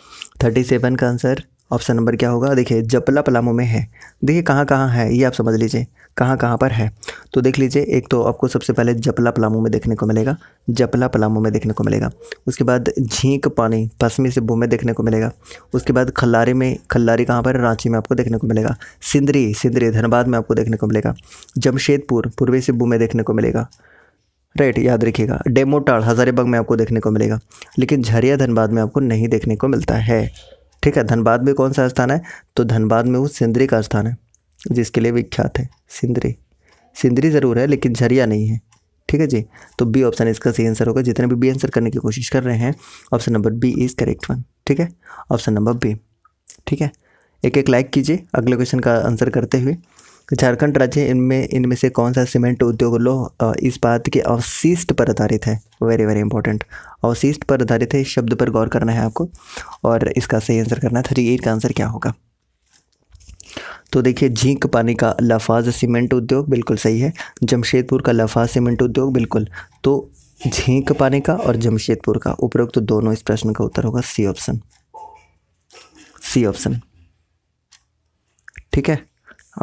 थर्टी सेवन का आंसर ऑप्शन नंबर क्या होगा देखिए जपला पलामू में है देखिए कहाँ कहाँ है ये आप समझ लीजिए कहाँ कहाँ पर है तो देख लीजिए एक तो आपको सबसे पहले जपला पलामू में देखने को मिलेगा जपला पलामू में देखने को मिलेगा उसके बाद झींक पानी पश्चिमी से में देखने को मिलेगा उसके बाद खल्लारी में खल्लारी कहाँ पर रांची में आपको देखने को मिलेगा सिंदरी सिंदरी धनबाद में आपको देखने को मिलेगा जमशेदपुर पूर्वी से में देखने को मिलेगा राइट याद रखिएगा डेमोटाल हज़ारीबाग में आपको देखने को मिलेगा लेकिन झरिया धनबाद में आपको नहीं देखने को मिलता है ठीक है धनबाद में कौन सा स्थान है तो धनबाद में वो सिंदरी का स्थान है जिसके लिए विख्यात है सिंदरी सिंदरी ज़रूर है लेकिन झरिया नहीं है ठीक है जी तो बी ऑप्शन इसका सही आंसर होगा जितने भी बी आंसर करने की कोशिश कर रहे हैं option number B is correct one ठीक है ऑप्शन नंबर बी ठीक है एक एक लाइक कीजिए अगले क्वेश्चन का आंसर करते हुए झारखंड राज्य इनमें इनमें से कौन सा सीमेंट उद्योग लो इस बात के अवशिष्ट पर आधारित है वेरी वेरी इंपॉर्टेंट अवशिष्ट पर आधारित है इस शब्द पर गौर करना है आपको और इसका सही आंसर करना है थर्टी एट का आंसर क्या होगा तो देखिए झींक पानी का लफाज सीमेंट उद्योग बिल्कुल सही है जमशेदपुर का लफाज सीमेंट उद्योग बिल्कुल तो झींक पानी का और जमशेदपुर का उपरोक्त तो दोनों इस प्रश्न का उत्तर होगा सी ऑप्शन सी ऑप्शन ठीक है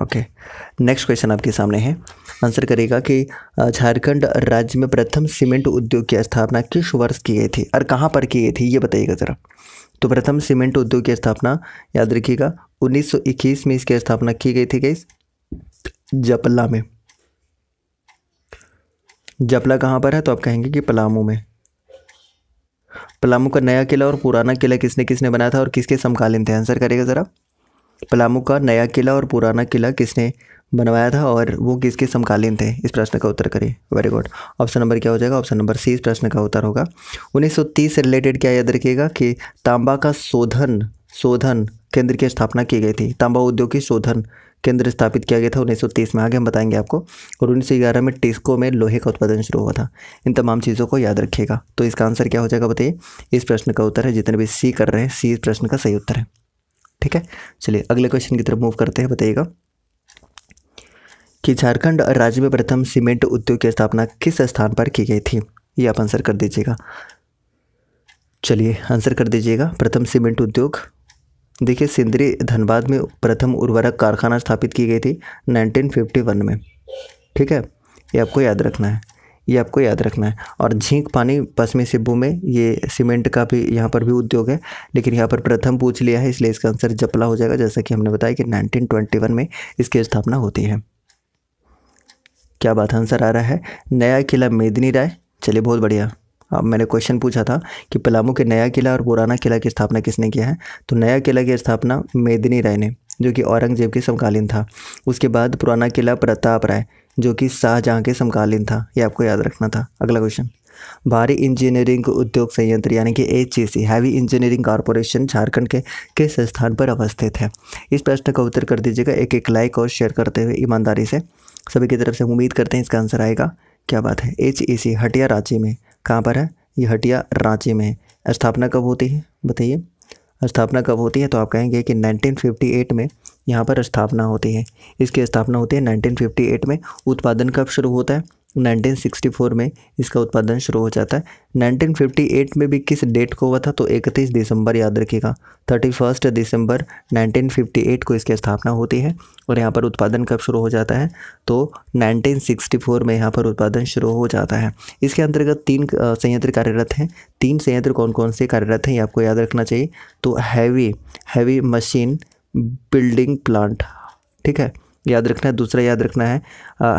ओके नेक्स्ट क्वेश्चन आपके सामने है आंसर करेगा कि झारखंड राज्य में प्रथम सीमेंट उद्योग की स्थापना किस वर्ष की गई थी और कहाँ पर की गई थी ये बताइएगा ज़रा तो प्रथम सीमेंट उद्योग की स्थापना याद रखिएगा 1921 में इसकी स्थापना की गई थी गई जपला में जपला कहाँ पर है तो आप कहेंगे कि पलामू में पलामू का नया किला और पुराना किला किसने किसने बनाया था और किसके समकालीन थे आंसर करेगा ज़रा पलामू का नया किला और पुराना किला किसने बनवाया था और वो किसके समकालीन थे इस प्रश्न का उत्तर करिए वेरी गुड ऑप्शन नंबर क्या हो जाएगा ऑप्शन नंबर सी इस प्रश्न का उत्तर होगा 1930 से रिलेटेड क्या याद रखिएगा कि तांबा का शोधन शोधन केंद्र की स्थापना की गई थी तांबा उद्योग की शोधन केंद्र स्थापित किया गया था 1930 में आगे हम बताएंगे आपको और 1911 में टिस्को में लोहे का उत्पादन शुरू हुआ था इन तमाम चीज़ों को याद रखिएगा तो इसका आंसर क्या हो जाएगा बताइए इस प्रश्न का उत्तर है जितने भी सी कर रहे हैं सी इस प्रश्न का सही उत्तर है ठीक है चलिए अगले क्वेश्चन की तरफ मूव करते हैं बताइएगा कि झारखंड राज्य में प्रथम सीमेंट उद्योग की स्थापना किस स्थान पर की गई थी ये आप आंसर कर दीजिएगा चलिए आंसर कर दीजिएगा प्रथम सीमेंट उद्योग देखिए सिंदरी धनबाद में प्रथम उर्वरक कारखाना स्थापित की गई थी 1951 में ठीक है ये आपको याद रखना है ये आपको याद रखना है और झींक पानी पश्चिमी सिब्बू में ये सीमेंट का भी यहाँ पर भी उद्योग है लेकिन यहाँ पर प्रथम पूछ लिया है इसलिए इसका आंसर जपला हो जाएगा जैसा कि हमने बताया कि 1921 में इसकी स्थापना होती है क्या बात आंसर आ रहा है नया किला मेदिनी राय चलिए बहुत बढ़िया अब मैंने क्वेश्चन पूछा था कि पलामू के नया किला और पुराना किला की स्थापना किसने किया है तो नया किला की स्थापना मेदिनी राय ने जो कि औरंगजेब के समकालीन था उसके बाद पुराना किला प्रताप राय जो कि शाहजहाँ के समकालीन था ये आपको याद रखना था अगला क्वेश्चन भारी इंजीनियरिंग उद्योग संयंत्र यानी कि H Heavy engineering Corporation Jharkhand के किस स्थान पर अवस्थित है इस प्रश्न का उत्तर कर दीजिएगा एक एक लाइक और शेयर करते हुए ईमानदारी से सभी की तरफ से उम्मीद करते हैं इसका आंसर आएगा क्या बात है एच हटिया रांची में कहाँ पर है ये हटिया रांची में स्थापना कब होती है बताइए स्थापना कब होती है तो आप कहेंगे कि 1958 में यहाँ पर स्थापना होती है इसकी स्थापना होती है 1958 में उत्पादन कब शुरू होता है 1964 में इसका उत्पादन शुरू हो जाता है 1958 में भी किस डेट को हुआ था तो 31 दिसंबर याद रखिएगा 31 दिसंबर 1958 को इसकी स्थापना होती है और यहाँ पर उत्पादन कब शुरू हो जाता है तो 1964 में यहाँ पर उत्पादन शुरू हो जाता है इसके अंतर्गत तीन संयंत्र कार्यरत हैं तीन संयंत्र कौन कौन से कार्यरत हैं ये आपको याद रखना चाहिए तो heavy heavy machine building plant ठीक है याद रखना है दूसरा याद रखना है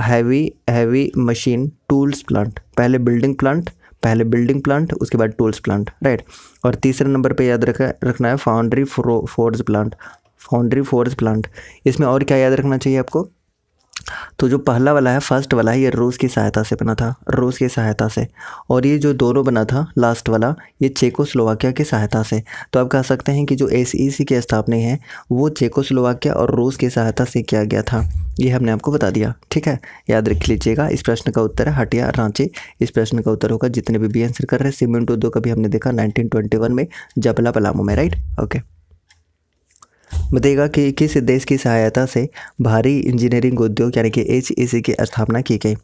heavy heavy machine tools plant पहले बिल्डिंग प्लांट पहले बिल्डिंग प्लांट उसके बाद टूल्स प्लांट राइट और तीसरे नंबर पे याद रखा रखना है foundry force plant foundry force plant इसमें और क्या याद रखना चाहिए आपको तो जो पहला वाला है फर्स्ट वाला है ये रूस की सहायता से बना था रूस की सहायता से और ये जो दोनों बना था लास्ट वाला ये चेकोस्लोवाकिया की सहायता से तो आप कह सकते हैं कि जो एस e के स्थापना है वो चेकोस्लोवाकिया और रूस की सहायता से किया गया था ये हमने आपको बता दिया ठीक है याद रख लीजिएगा इस प्रश्न का उत्तर है हटिया रांची इस प्रश्न का उत्तर होगा जितने भी बी आंसर कर रहे हैं सिमेंट उद्योग का भी हमने देखा वन में जबला पलामू में राइट ओके बताइएगा कि किस देश की सहायता से भारी इंजीनियरिंग उद्योग यानी कि एच की स्थापना की गई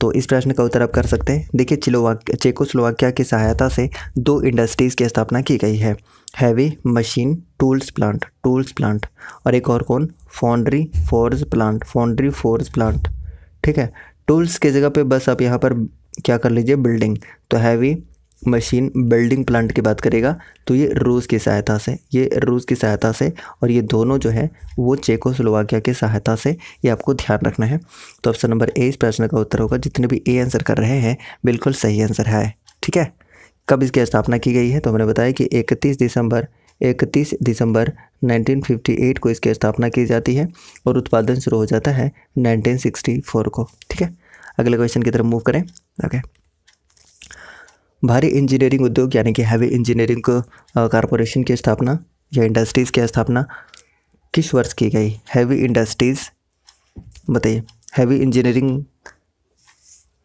तो इस प्रश्न का उत्तर आप कर सकते हैं देखिए चेको चेकोस्लोवाकिया की सहायता से दो इंडस्ट्रीज़ की स्थापना की गई है heavy machine tools plant tools plant और एक और कौन foundry force plant foundry force plant ठीक है टूल्स की जगह पे बस आप यहाँ पर क्या कर लीजिए बिल्डिंग तो हैवी मशीन बिल्डिंग प्लांट की बात करेगा तो ये रूस की सहायता से ये रूस की सहायता से और ये दोनों जो है वो चेकोस्लोवाकिया की सहायता से ये आपको ध्यान रखना है तो ऑप्शन नंबर ए इस प्रश्न का उत्तर होगा जितने भी ए आंसर कर रहे हैं बिल्कुल सही आंसर है ठीक है कब इसकी स्थापना की गई है तो हमने बताया कि इकतीस दिसंबर इकतीस दिसंबर 1958 को इसकी स्थापना की जाती है और उत्पादन शुरू हो जाता है 1964 को ठीक है अगले क्वेश्चन की तरफ मूव करें ओके okay. भारी इंजीनियरिंग उद्योग यानी कि हैवी इंजीनियरिंग कॉरपोरेशन की स्थापना या इंडस्ट्रीज़ की स्थापना किस वर्ष की गई हैवी इंडस्ट्रीज़ बताइए हैवी इंजीनियरिंग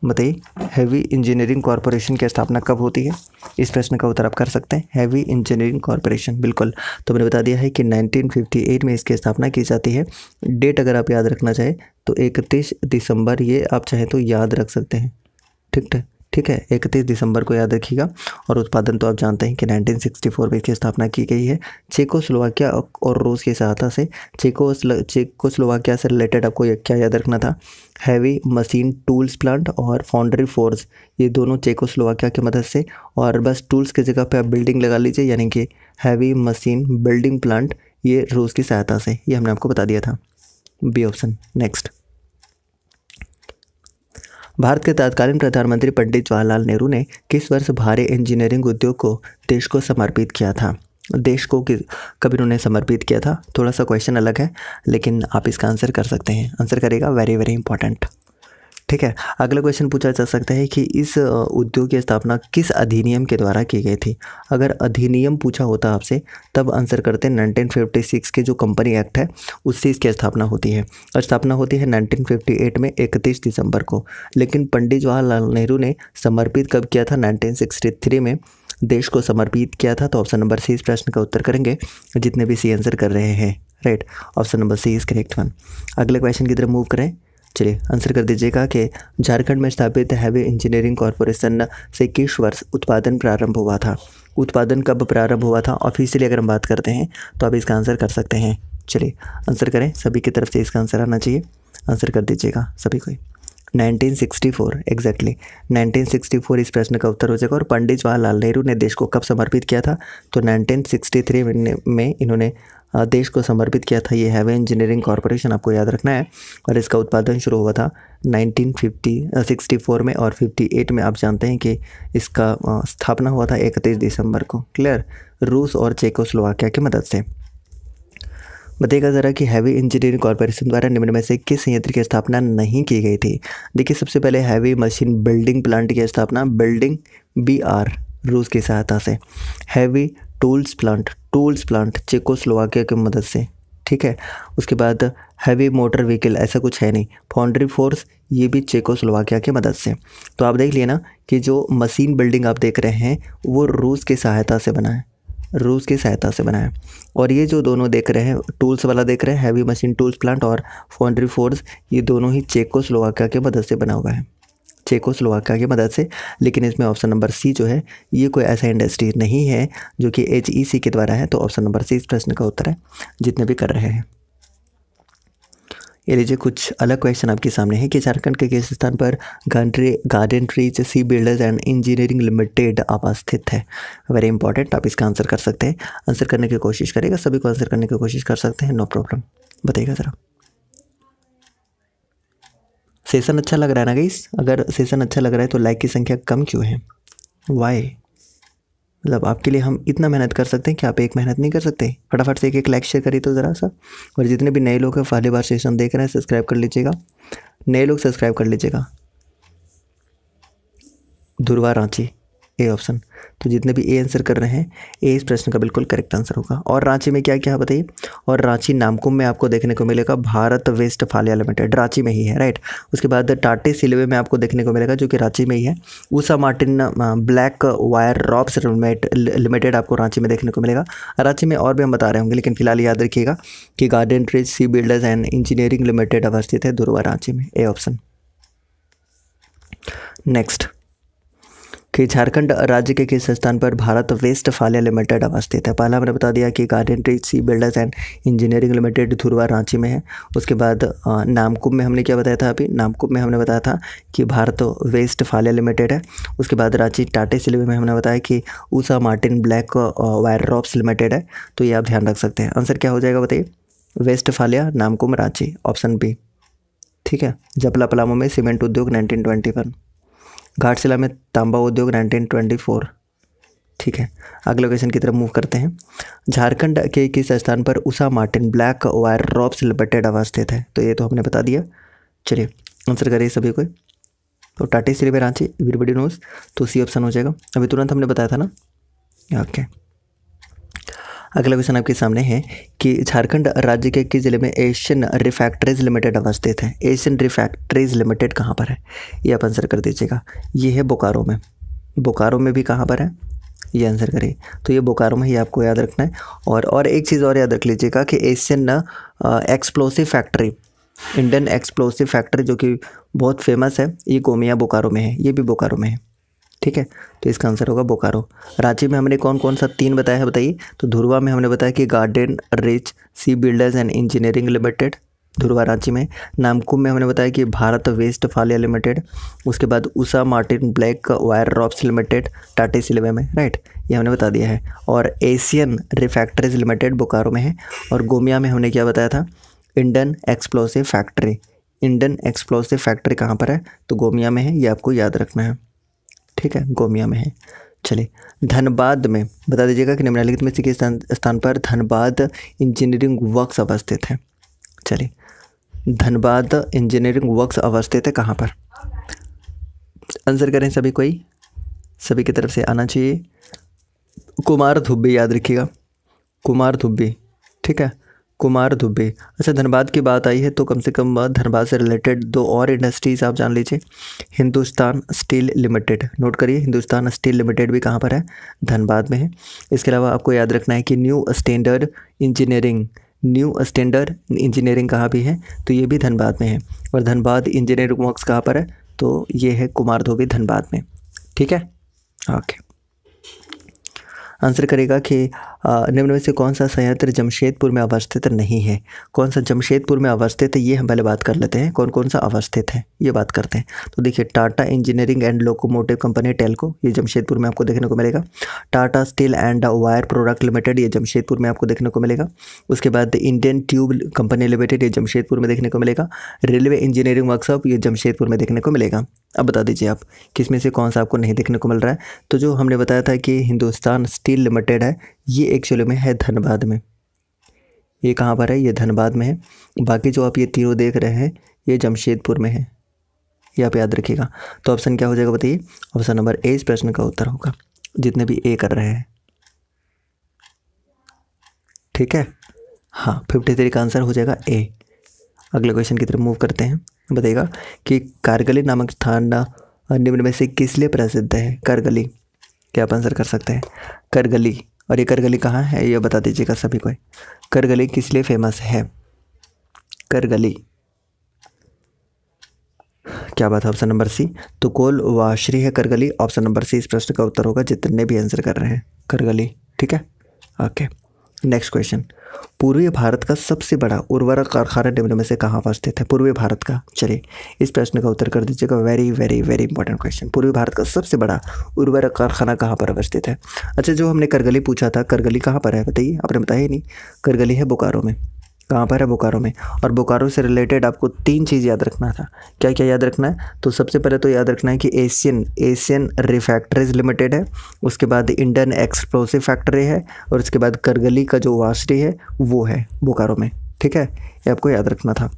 बताइए हैवी इंजीनियरिंग कॉरपोरेशन की स्थापना कब होती है इस प्रश्न का उत्तर आप कर सकते हैं हैवी इंजीनियरिंग कॉरपोरेशन बिल्कुल तो मैंने बता दिया है कि 1958 में इसकी स्थापना की जाती है डेट अगर आप याद रखना चाहें तो इकतीस दिसंबर ये आप चाहें तो याद रख सकते हैं ठीक ठीक ठीक है इकतीस दिसंबर को याद रखिएगा और उत्पादन तो आप जानते हैं कि 1964 में इसकी स्थापना की गई है चेको स्लोवाकिया और रूस की सहायता से चेको चेको स्लोवाकिया से रिलेटेड आपको क्या याद रखना था हैवी मशीन टूल्स प्लांट और फाउंड्री फोर्स ये दोनों चेको स्लोवाकिया की मदद से और बस टूल्स की जगह पर आप बिल्डिंग लगा लीजिए यानी कि हैवी मशीन बिल्डिंग प्लांट ये रूस की सहायता से ये हमने आपको बता दिया था बी ऑप्शन नेक्स्ट भारत के तत्कालीन प्रधानमंत्री पंडित जवाहरलाल नेहरू ने किस वर्ष भारी इंजीनियरिंग उद्योग को देश को समर्पित किया था देश को कि कब इन्होंने समर्पित किया था थोड़ा सा क्वेश्चन अलग है लेकिन आप इसका आंसर कर सकते हैं आंसर करेगा वेरी वेरी इंपॉर्टेंट ठीक है अगला क्वेश्चन पूछा जा सकता है कि इस उद्योग की स्थापना किस अधिनियम के द्वारा की गई थी अगर अधिनियम पूछा होता आपसे तब आंसर करते नाइनटीन फिफ्टी सिक्स के जो कंपनी एक्ट है उससे इसकी स्थापना होती है और स्थापना होती है नाइनटीन फिफ्टी एट में इकतीस दिसंबर को लेकिन पंडित जवाहरलाल नेहरू ने समर्पित कब किया था नाइनटीन सिक्सटी थ्री में देश को समर्पित किया था तो ऑप्शन नंबर सी इस प्रश्न का उत्तर करेंगे जितने भी सी आंसर कर रहे हैं right option number C is correct one अगले क्वेश्चन की तरफ मूव करें चलिए आंसर कर दीजिएगा कि झारखंड में स्थापित हैवी इंजीनियरिंग कॉरपोरेशन से किस वर्ष उत्पादन प्रारंभ हुआ था उत्पादन कब प्रारंभ हुआ था ऑफिशियली अगर हम बात करते हैं तो आप इसका आंसर कर सकते हैं चलिए आंसर करें सभी की तरफ से इसका आंसर आना चाहिए आंसर कर दीजिएगा सभी कोई 1964 एग्जैक्टली exactly. 1964 इस प्रश्न का उत्तर हो जाएगा और पंडित जवाहरलाल नेहरू ने देश को कब समर्पित किया था तो 1963 में इन्होंने देश को समर्पित किया था ये हैवे इंजीनियरिंग कॉरपोरेशन आपको याद रखना है और इसका उत्पादन शुरू हुआ था 1950 64 में और 58 में आप जानते हैं कि इसका स्थापना हुआ था इकतीस दिसंबर को क्लियर रूस और चेकोस्लोवाकिया की मदद से बताइएगा ज़रा कि हैवी इंजीनियरिंग कॉरपोरेशन द्वारा निम्न में से किस यंत्र की स्थापना नहीं की गई थी देखिए सबसे पहले हैवी मशीन बिल्डिंग प्लांट की स्थापना बिल्डिंग बी आर रूस की सहायता से heavy tools plant tools plant Czechoslovakia की मदद से ठीक है उसके बाद हैवी मोटर व्हीकल ऐसा कुछ है नहीं फाउंड्री फोर्स ये भी चेकोस्लोवाकिया की मदद से तो आप देख लिए ना कि जो मशीन बिल्डिंग आप देख रहे हैं वो रूस की सहायता से बना है रूस की सहायता से बनाया और ये जो दोनों देख रहे हैं टूल्स वाला देख रहे हैं हैवी मशीन टूल्स प्लांट और फॉन्ड्री फोर्स ये दोनों ही चेको स्लोवाका के मदद से बना हुआ है चेको स्लोवाका की मदद से लेकिन इसमें ऑप्शन नंबर सी जो है ये कोई ऐसा इंडस्ट्री नहीं है जो कि एच e के द्वारा है तो ऑप्शन नंबर सी इस प्रश्न का उत्तर है जितने भी कर रहे हैं ये लीजिए कुछ अलग क्वेश्चन आपके सामने है कि झारखंड के किस स्थान पर gantry Garden Trees Sea Builders and Engineering Limited अवस्थित है वेरी इंपॉर्टेंट आप इसका आंसर कर सकते हैं आंसर करने की कोशिश करेगा सभी को आंसर करने की कोशिश कर सकते हैं नो प्रॉब्लम बताइएगा ज़रा सेशन अच्छा लग रहा है ना गई अगर सेशन अच्छा लग रहा है तो लाइक की संख्या कम क्यों है वाई मतलब आपके लिए हम इतना मेहनत कर सकते हैं कि आप एक मेहनत नहीं कर सकते फटाफट से एक एक लाइक शेयर करिए तो ज़रा सा और जितने भी नए लोग हैं पहली बार सेशन देख रहे हैं सब्सक्राइब कर लीजिएगा नए लोग सब्सक्राइब कर लीजिएगा दुर्वा रांची ए ऑप्शन तो जितने भी ए आंसर कर रहे हैं ए इस प्रश्न का बिल्कुल करेक्ट आंसर होगा और रांची में क्या क्या बताइए और रांची नामकुम में आपको देखने को मिलेगा Bharat Westphalia Limited Ranchi में ही है राइट उसके बाद टाटे सिलवे में आपको देखने को मिलेगा जो कि रांची में ही है Usha Martin Black Wire Ropes Limited आपको रांची में देखने को मिलेगा रांची में और भी हम बता रहे होंगे लेकिन फिलहाल याद रखिएगा कि Garden Trees Sea Builders and Engineering Limited अवस्थित है दुर्वा रांची में ए ऑप्शन नेक्स्ट कि झारखंड राज्य के किस स्थान पर भारत वेस्ट फालिया लिमिटेड अवस्थित है पहला मैंने बता दिया कि Garden Tree Sea Builders and Engineering Limited Dhurwa Ranchi में है उसके बाद नामकुम में हमने क्या बताया था अभी नामकुम में हमने बताया था कि भारत वेस्ट फालिया लिमिटेड है उसके बाद रांची टाटे सिल्वे में हमने बताया कि Usha Martin Black Wire Ropes Limited है तो ये आप ध्यान रख सकते हैं आंसर क्या हो जाएगा बताइए वेस्ट फालिया नामकुम रांची ऑप्शन बी ठीक है जपला पलामू में सीमेंट उद्योग नाइनटीन वन घाटशिला में तांबा उद्योग 1924 ठीक है अगले क्वेश्चन की तरफ मूव करते हैं झारखंड के किस स्थान पर Usha Martin Black Wire Rope से अवस्थित है तो ये तो हमने बता दिया चलिए आंसर करिए सभी को तो टाटा श्री रांची एवरीबडी नोज तो सी ऑप्शन हो जाएगा अभी तुरंत हमने बताया था ना ओके okay. अगला क्वेश्चन आपके सामने है कि झारखंड राज्य के किस जिले में एशियन रिफैक्ट्रीज लिमिटेड अवस्थित है एशियन रिफैक्ट्रीज़ लिमिटेड कहाँ पर है ये आप आंसर कर दीजिएगा ये है बोकारो में बोकारो में भी कहाँ पर है ये आंसर करिए तो ये बोकारो में ही आपको याद रखना है और और एक चीज़ और याद रख लीजिएगा कि Asian Explosive Factory Indian Explosive Factory जो कि बहुत फेमस है ये गोमिया बोकारो में है ये भी बोकारो में है ठीक है तो इसका आंसर होगा बोकारो रांची में हमने कौन कौन सा तीन बताया है बताइए तो धुरवा में हमने बताया कि Garden Reach Sea Builders and Engineering Limited Dhurwa Ranchi में नामकुम में हमने बताया कि भारत वेस्ट फालिया लिमिटेड उसके बाद Usha Martin Black Wire Ropes Limited Tatisilwai में राइट ये हमने बता दिया है और एशियन रिफैक्ट्रीज लिमिटेड बोकारो में है और गोमिया में हमने क्या बताया था Indian Explosive Factory Indian Explosive Factory कहाँ पर है तो गोमिया में है ये आपको याद रखना है ठीक है गोमिया में है चलिए धनबाद में बता दीजिएगा कि निम्नलिखित में से किस स्थान पर धनबाद इंजीनियरिंग वर्क्स अवस्थित है चलिए धनबाद इंजीनियरिंग वर्क्स अवस्थित है कहाँ पर आंसर करें सभी कोई सभी की तरफ से आना चाहिए कुमार धुब्बी याद रखिएगा कुमार धुब्बी ठीक है कुमार दुबे अच्छा धनबाद की बात आई है तो कम से कम धनबाद से रिलेटेड दो और इंडस्ट्रीज़ आप जान लीजिए हिंदुस्तान स्टील लिमिटेड नोट करिए हिंदुस्तान स्टील लिमिटेड भी कहाँ पर है धनबाद में है इसके अलावा आपको याद रखना है कि New Standard Engineering New Standard Engineering कहाँ भी है तो ये भी धनबाद में है और धनबाद इंजीनियरिंग वर्क्स कहाँ पर है तो ये है कुमार धुबे धनबाद में ठीक है ओके आंसर करेगा कि निम्न में से कौन सा संयंत्र जमशेदपुर में अवस्थित नहीं है कौन सा जमशेदपुर में अवस्थित है ये हम पहले बात कर लेते हैं कौन कौन सा अवस्थित है ये बात करते हैं तो देखिए Tata Engineering and Locomotive Company TELCO ये जमशेदपुर में आपको देखने को मिलेगा Tata Steel and Wire Product Limited ये जमशेदपुर में आपको देखने को मिलेगा उसके बाद इंडियन ट्यूब कंपनी लिमिटेड ये जमशेदपुर में देखने को मिलेगा रेलवे इंजीनियरिंग वर्कशॉप ये जमशेदपुर में देखने को मिलेगा अब बता दीजिए आप किस में से कौन सा आपको नहीं देखने को मिल रहा है तो जो हमने बताया था कि हिंदुस्तान स्टील लिमिटेड है ये एक्चुअली में है धनबाद में ये कहाँ पर है ये धनबाद में है बाकी जो आप ये तीनों देख रहे हैं ये जमशेदपुर में है ये आप याद रखिएगा तो ऑप्शन क्या हो जाएगा बताइए ऑप्शन नंबर ए इस प्रश्न का उत्तर होगा जितने भी ए कर रहे हैं ठीक है हाँ फिफ्टी थ्री का आंसर हो जाएगा ए अगले क्वेश्चन की तरफ मूव करते हैं बताइएगा कि कारगली नामक स्थान निम्न में से किस लिए प्रसिद्ध है करगली क्या आप आंसर कर सकते हैं करगली और ये करगली कहाँ है ये बता दीजिएगा सभी को करगली किस लिए फेमस है करगली क्या बात है ऑप्शन नंबर सी तो कोल वाशरी है करगली ऑप्शन नंबर सी इस प्रश्न का उत्तर होगा जितने भी आंसर कर रहे हैं करगली ठीक है ओके नेक्स्ट क्वेश्चन पूर्वी भारत का सबसे बड़ा उर्वरक कारखाना निम्न में से कहाँ पर स्थित है पूर्वी भारत का चलिए इस प्रश्न का उत्तर कर दीजिएगा very very very important question पूर्वी भारत का सबसे बड़ा उर्वरक कारखाना कहाँ पर अवस्थित है अच्छा जो हमने करगली पूछा था करगली कहाँ पर है बताइए आपने बताया ही नहीं करगली है बोकारो में कहाँ पर है बोकारो में और बोकारो से रिलेटेड आपको तीन चीज़ याद रखना था क्या क्या याद रखना है तो सबसे पहले तो याद रखना है कि एशियन एशियन रिफैक्ट्रीज लिमिटेड है उसके बाद इंडियन एक्सप्लोसिव फैक्ट्री है और उसके बाद करगली का जो वासरी है वो है बोकारो में ठीक है ये आपको याद रखना था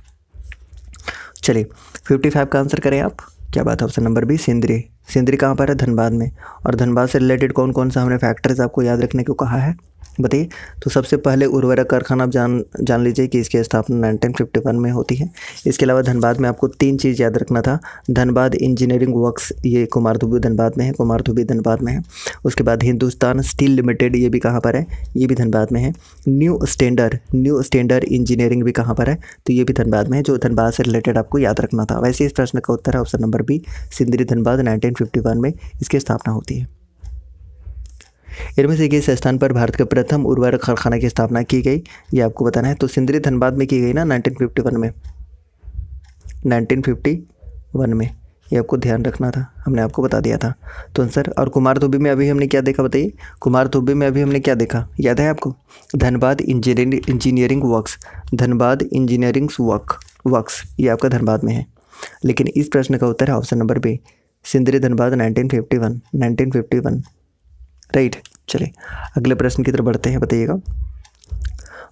चलिए फिफ्टी फाइव का आंसर करें आप क्या बात है option number B Sindri Sindri कहाँ पर है धनबाद में और धनबाद से रिलेटेड कौन कौन सा हमने फैक्ट्रीज आपको याद रखने को कहा है बताइए तो सबसे पहले उर्वरक कारखाना आप जान जान लीजिए कि इसकी स्थापना 1951 में होती है इसके अलावा धनबाद में आपको तीन चीज़ याद रखना था धनबाद इंजीनियरिंग वर्क्स ये कुमार धुबी धनबाद में है कुमार धुबी धनबाद में है उसके बाद हिंदुस्तान स्टील लिमिटेड ये भी कहाँ पर है ये भी धनबाद में है New Standard New Standard Engineering भी कहाँ पर है तो ये भी धनबाद में है जो धनबाद से रिलेटेड आपको याद रखना था वैसे इस प्रश्न का उत्तर है option number B Sindri Dhanbad nineteen में इसकी स्थापना होती है इनमें से किस स्थान पर भारत के प्रथम उर्वरक कारखाना की स्थापना की गई ये आपको बताना है तो सिंदरी धनबाद में की गई ना 1951 में 1951 में ये आपको ध्यान रखना था हमने आपको बता दिया था तो आंसर और कुमार धोबी में अभी हमने क्या देखा बताइए कुमार धोबी में अभी हमने क्या देखा याद है आपको Dhanbad Engineering Engineering Works Dhanbad Engineering Work Works ये आपका धनबाद में है लेकिन इस प्रश्न का उत्तर है option number B Sindri Dhanbad fifty one right चलिए अगले प्रश्न की तरफ बढ़ते हैं बताइएगा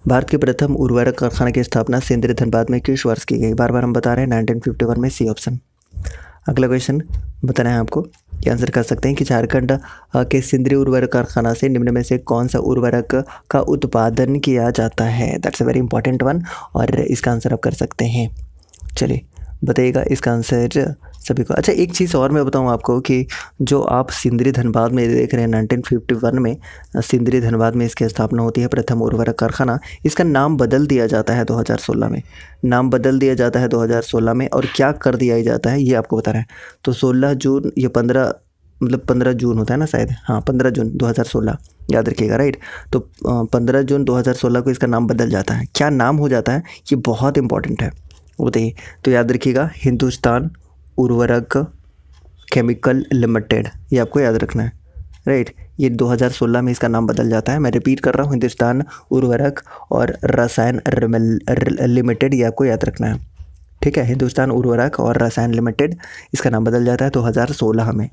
भारत के प्रथम उर्वरक कारखाना की स्थापना सेंद्रीय धनबाद में किस वर्ष की गई बार बार हम बता रहे हैं 1951 में सी ऑप्शन अगला क्वेश्चन बताना है आपको ये आंसर कर सकते हैं कि झारखंड के सिंदरी उर्वरक कारखाना से निम्न में से कौन सा उर्वरक का उत्पादन किया जाता है that's a very important one और इसका आंसर आप कर सकते हैं चलिए बताइएगा इसका आंसर सभी को अच्छा एक चीज़ और मैं बताऊँ आपको कि जो आप सिंदरी धनबाद में देख रहे हैं 1951 में सिंदरी धनबाद में इसकी स्थापना होती है प्रथम उर्वरक कारखाना इसका नाम बदल दिया जाता है 2016 में नाम बदल दिया जाता है 2016 में और क्या कर दिया जाता है ये आपको बता रहे हैं तो सोलह जून ये पंद्रह मतलब पंद्रह जून होता है ना शायद हाँ पंद्रह जून 2016 याद रखिएगा राइट तो पंद्रह जून 2016 को इसका नाम बदल जाता है क्या नाम हो जाता है ये बहुत इंपॉर्टेंट है वो बताइए तो याद रखिएगा हिंदुस्तान उर्वरक केमिकल लिमिटेड ये आपको याद रखना है राइट ये 2016 में इसका नाम बदल जाता है मैं रिपीट कर रहा हूँ हिंदुस्तान उर्वरक और रसायन लिमिटेड ये आपको याद रखना है ठीक है हिंदुस्तान उर्वरक और रसायन लिमिटेड इसका नाम बदल जाता है 2016 में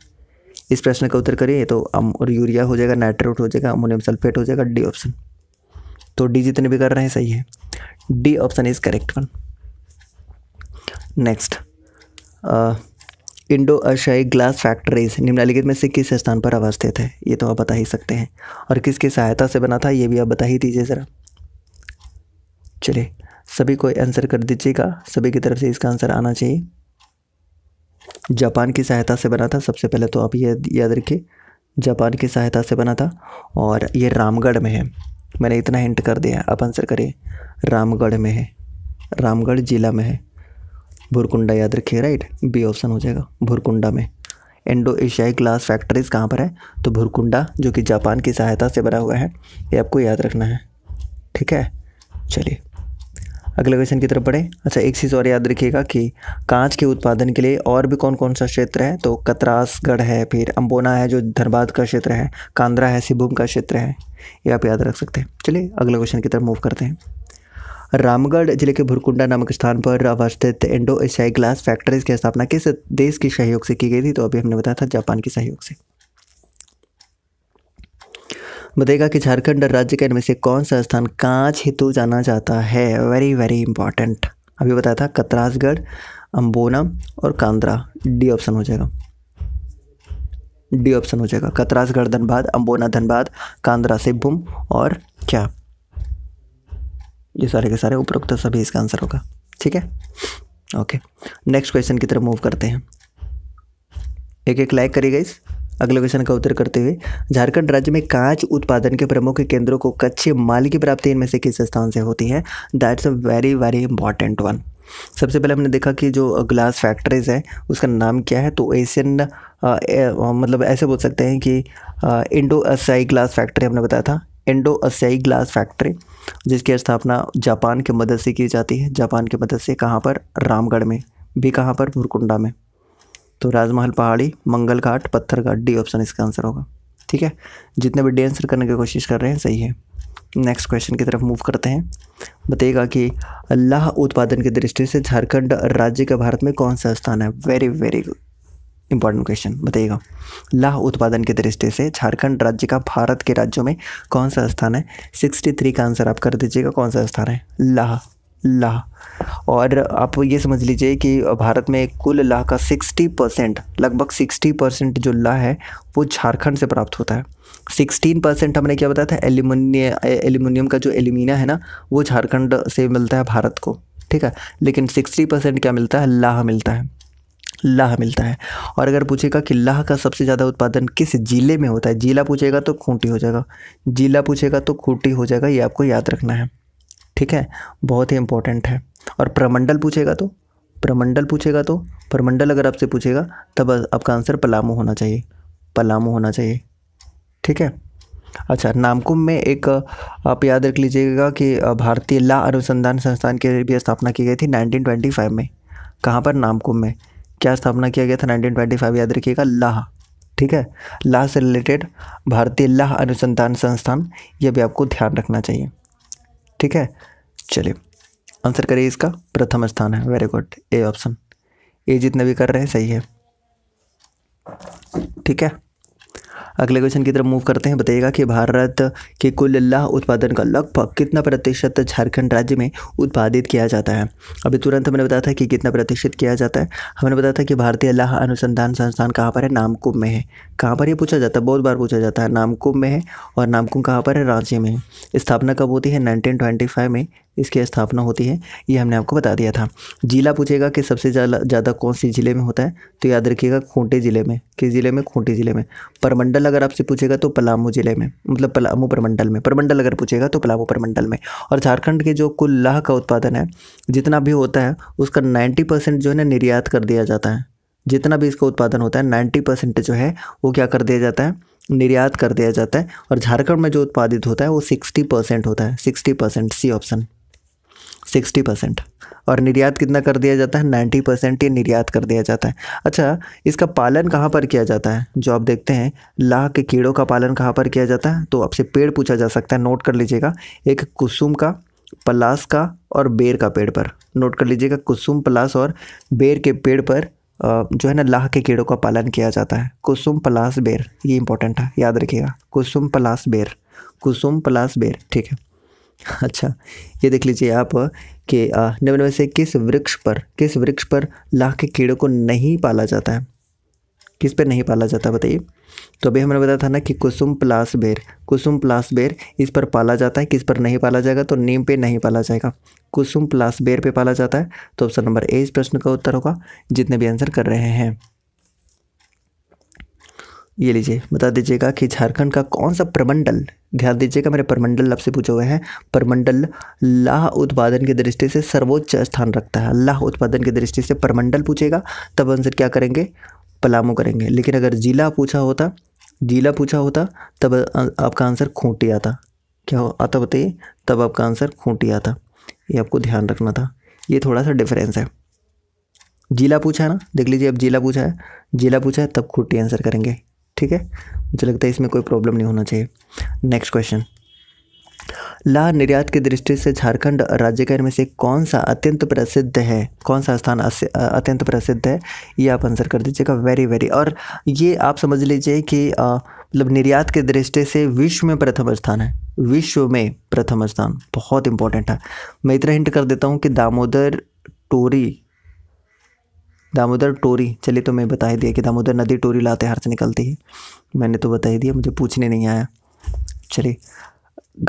इस प्रश्न का उत्तर करिए तो अम और यूरिया हो जाएगा नाइट्रेट हो जाएगा अमोनियम सल्फेट हो जाएगा डी ऑप्शन तो डी जितने भी कर रहे हैं सही है D option is correct one next Indo Asahi Glass Factories निम्नलिखित में से किस स्थान पर अवस्थित है ये तो आप बता ही सकते हैं और किसकी सहायता से बना था ये भी आप बता ही दीजिए ज़रा चलिए सभी को आंसर कर दीजिएगा सभी की तरफ से इसका आंसर आना चाहिए जापान की सहायता से बना था सबसे पहले तो आप ये याद रखिए जापान की सहायता से बना था और ये रामगढ़ में है मैंने इतना हिंट कर दिया आप आंसर करिए रामगढ़ में है रामगढ़ ज़िला में है भुरकुंडा याद रखिए राइट बी ऑप्शन हो जाएगा भुरकुंडा में इंडो एशियाई ग्लास फैक्ट्रीज कहाँ पर है तो भुरकुंडा जो कि जापान की सहायता से बना हुआ है ये आपको याद रखना है ठीक है चलिए अगले क्वेश्चन की तरफ बढ़े अच्छा एक चीज़ और याद रखिएगा कि कांच के उत्पादन के लिए और भी कौन कौन सा क्षेत्र है तो कतरासगढ़ है फिर अम्बोना है जो धनबाद का क्षेत्र है कांद्रा है सिबुम का क्षेत्र है ये आप याद रख सकते हैं चलिए अगले क्वेश्चन की तरफ मूव करते हैं रामगढ़ जिले के भुरकुंडा नामक स्थान पर अवस्थित इंडो एशियाई ग्लास फैक्ट्रीज की स्थापना किस देश के सहयोग से की गई थी तो अभी हमने बताया था जापान के सहयोग से बताएगा कि झारखंड राज्य के इनमें से कौन सा स्थान कांच हेतु जाना जाता है वेरी वेरी इंपॉर्टेंट अभी बताया था कतरासगढ़ अम्बोना और कांद्रा डी ऑप्शन हो जाएगा डी ऑप्शन हो जाएगा कतरासगढ़ धनबाद अम्बोना धनबाद कांद्रा सिब्बुम और क्या ये सारे के सारे उपरोक्त सभी इसका आंसर होगा ठीक है ओके नेक्स्ट क्वेश्चन की तरफ मूव करते हैं एक एक लाइक करिए इस अगले क्वेश्चन का उत्तर करते हुए झारखंड राज्य में कांच उत्पादन के प्रमुख केंद्रों को कच्चे माल की प्राप्ति इनमें से किस स्थान से होती है that's a very very important one सबसे पहले हमने देखा कि जो ग्लास फैक्ट्रीज है उसका नाम क्या है तो एशियन मतलब ऐसे बोल सकते हैं कि इंडो असाई ग्लास फैक्ट्री हमने बताया था इंडो असाई ग्लास फैक्ट्री जिसकी स्थापना जापान की मदद से की जाती है जापान की मदद से कहाँ पर रामगढ़ में भी कहाँ पर भूरकुंडा में तो राजमहल पहाड़ी Mangalghat Patharghat D option इसका आंसर होगा ठीक है जितने भी डी आंसर करने की कोशिश कर रहे हैं सही है नेक्स्ट क्वेश्चन की तरफ मूव करते हैं बताइएगा कि अल्लाह उत्पादन की दृष्टि से झारखंड राज्य का भारत में कौन सा स्थान है very very good important question बताइएगा लाह उत्पादन की दृष्टि से झारखंड राज्य का भारत के राज्यों में कौन सा स्थान है सिक्सटी थ्री का आंसर आप कर दीजिएगा कौन सा स्थान है लाह लाह और आप ये समझ लीजिए कि भारत में कुल लाह का सिक्सटी परसेंट लगभग सिक्सटी परसेंट जो लाह है वो झारखंड से प्राप्त होता है सिक्सटीन परसेंट हमने क्या बताया था एल्यूमिनियम एल्यूमिनियम का जो एल्यूमिना है ना वो झारखंड से मिलता है भारत को ठीक है लेकिन सिक्सटी परसेंट क्या मिलता है लाह मिलता है लाह मिलता है और अगर पूछेगा कि लाह का सबसे ज़्यादा उत्पादन किस ज़िले में होता है ज़िला पूछेगा तो खूंटी हो जाएगा ज़िला पूछेगा तो खूंटी हो जाएगा ये आपको याद रखना है ठीक है बहुत ही इंपॉर्टेंट है और प्रमंडल पूछेगा तो प्रमंडल पूछेगा तो प्रमंडल अगर आपसे पूछेगा तब आपका आंसर पलामू होना चाहिए पलामू होना चाहिए ठीक है अच्छा नामकुम में एक आप याद रख लीजिएगा कि भारतीय ला अनुसंधान संस्थान की भी स्थापना की गई थी 1925 में कहाँ पर नामकुम में क्या स्थापना किया गया था फाइव याद रखिएगा लाह ठीक है लाह से रिलेटेड भारतीय लाह अनुसंधान संस्थान यह भी आपको ध्यान रखना चाहिए ठीक है चलिए आंसर करिए इसका प्रथम स्थान है very good A option A जितने भी कर रहे हैं सही है ठीक है अगले क्वेश्चन की तरफ मूव करते हैं बताइएगा कि भारत के कुल लाह उत्पादन का लगभग कितना प्रतिशत झारखंड राज्य में उत्पादित किया जाता है अभी तुरंत हमने बताया था कि कितना प्रतिशत किया जाता है हमने बताया था कि भारतीय लाह अनुसंधान संस्थान कहाँ पर है नामकुम में है कहाँ पर यह पूछा जाता है बहुत बार पूछा जाता है नामकुम में है और नामकुम कहाँ पर है रांची में स्थापना कब होती है नाइनटीन में इसकी स्थापना होती है ये हमने आपको बता दिया था जिला पूछेगा कि सबसे ज़्यादा कौन से ज़िले में होता है तो याद रखिएगा खूंटे ज़िले में किस ज़िले में खूंटे ज़िले में परमंडल अगर आपसे पूछेगा तो पलामू ज़िले में मतलब पलामू परमंडल में परमंडल अगर पूछेगा तो पलामू परमंडल में और झारखंड के जो कुल लाह का उत्पादन है जितना भी होता है उसका नाइन्टी परसेंट जो है ना निर्यात कर दिया जाता है जितना भी इसका उत्पादन होता है नाइन्टी परसेंट जो है वो क्या कर दिया जाता है निर्यात कर दिया जाता है और झारखंड में जो उत्पादित होता है वो सिक्सटी परसेंट होता है sixty percent C option sixty percent और निर्यात कितना कर दिया जाता है नाइन्टी परसेंट ये निर्यात कर दिया जाता है अच्छा इसका पालन कहाँ पर किया जाता है जो आप देखते हैं लाह के कीड़ों का पालन कहाँ पर किया जाता है तो आपसे पेड़ पूछा जा सकता है नोट कर लीजिएगा एक कुसुम का पलास का और बेर का पेड़ पर नोट कर लीजिएगा कुसुम पलास और बेर के पेड़ पर जो है ना लाह के कीड़ों का पालन किया जाता है कुसुम पलास बेर ये इंपॉर्टेंट है याद रखिएगा कुसुम पलास बेर कुसुम पलास बेर ठीक है अच्छा ये देख लीजिए आप कि निम्न में से किस वृक्ष पर किस वृक्ष पर लाख के कीड़ों को नहीं पाला जाता है किस पर नहीं पाला जाता बताइए तो अभी हमने बताया था ना कि कुसुम प्लास बेर कुसुम प्लास बेर इस पर पाला जाता है किस पर नहीं पाला जाएगा तो नीम पे नहीं पाला जाएगा कुसुम प्लास बेर पे पाला जाता है तो ऑप्शन नंबर ए इस प्रश्न का उत्तर होगा जितने भी आंसर कर रहे हैं ये लीजिए बता दीजिएगा कि झारखंड का कौन सा प्रमंडल ध्यान दीजिएगा मेरे परमंडल लब से पूछे हुए हैं परमंडल लाह उत्पादन की दृष्टि से सर्वोच्च स्थान रखता है लाह उत्पादन की दृष्टि से परमंडल पूछेगा तब आंसर क्या करेंगे पलामू करेंगे लेकिन अगर जिला पूछा होता जिला पूछा होता तब आपका आंसर खूंटी आता क्या हो आता बताइए तब आपका आंसर खूंटी आता ये आपको ध्यान रखना था ये थोड़ा सा डिफरेंस है जिला पूछा है ना देख लीजिए अब जिला पूछा है जिला पूछा है तब खूंटी आंसर करेंगे ठीक है मुझे लगता है इसमें कोई प्रॉब्लम नहीं होना चाहिए नेक्स्ट क्वेश्चन ला निर्यात की दृष्टि से झारखंड राज्य के में से कौन सा अत्यंत प्रसिद्ध है कौन सा स्थान अत्यंत प्रसिद्ध है ये आप आंसर कर दीजिएगा वेरी वेरी और ये आप समझ लीजिए कि मतलब निर्यात के दृष्टि से विश्व में प्रथम स्थान है विश्व में प्रथम स्थान बहुत इंपॉर्टेंट है मैं इतना हिंट कर देता हूँ कि दामोदर टोरी दामोदर टोरी चलिए तो मैं बता ही दिया कि दामोदर नदी टोरी लाते हर से निकलती है मैंने तो बता ही दिया मुझे पूछने नहीं आया चलिए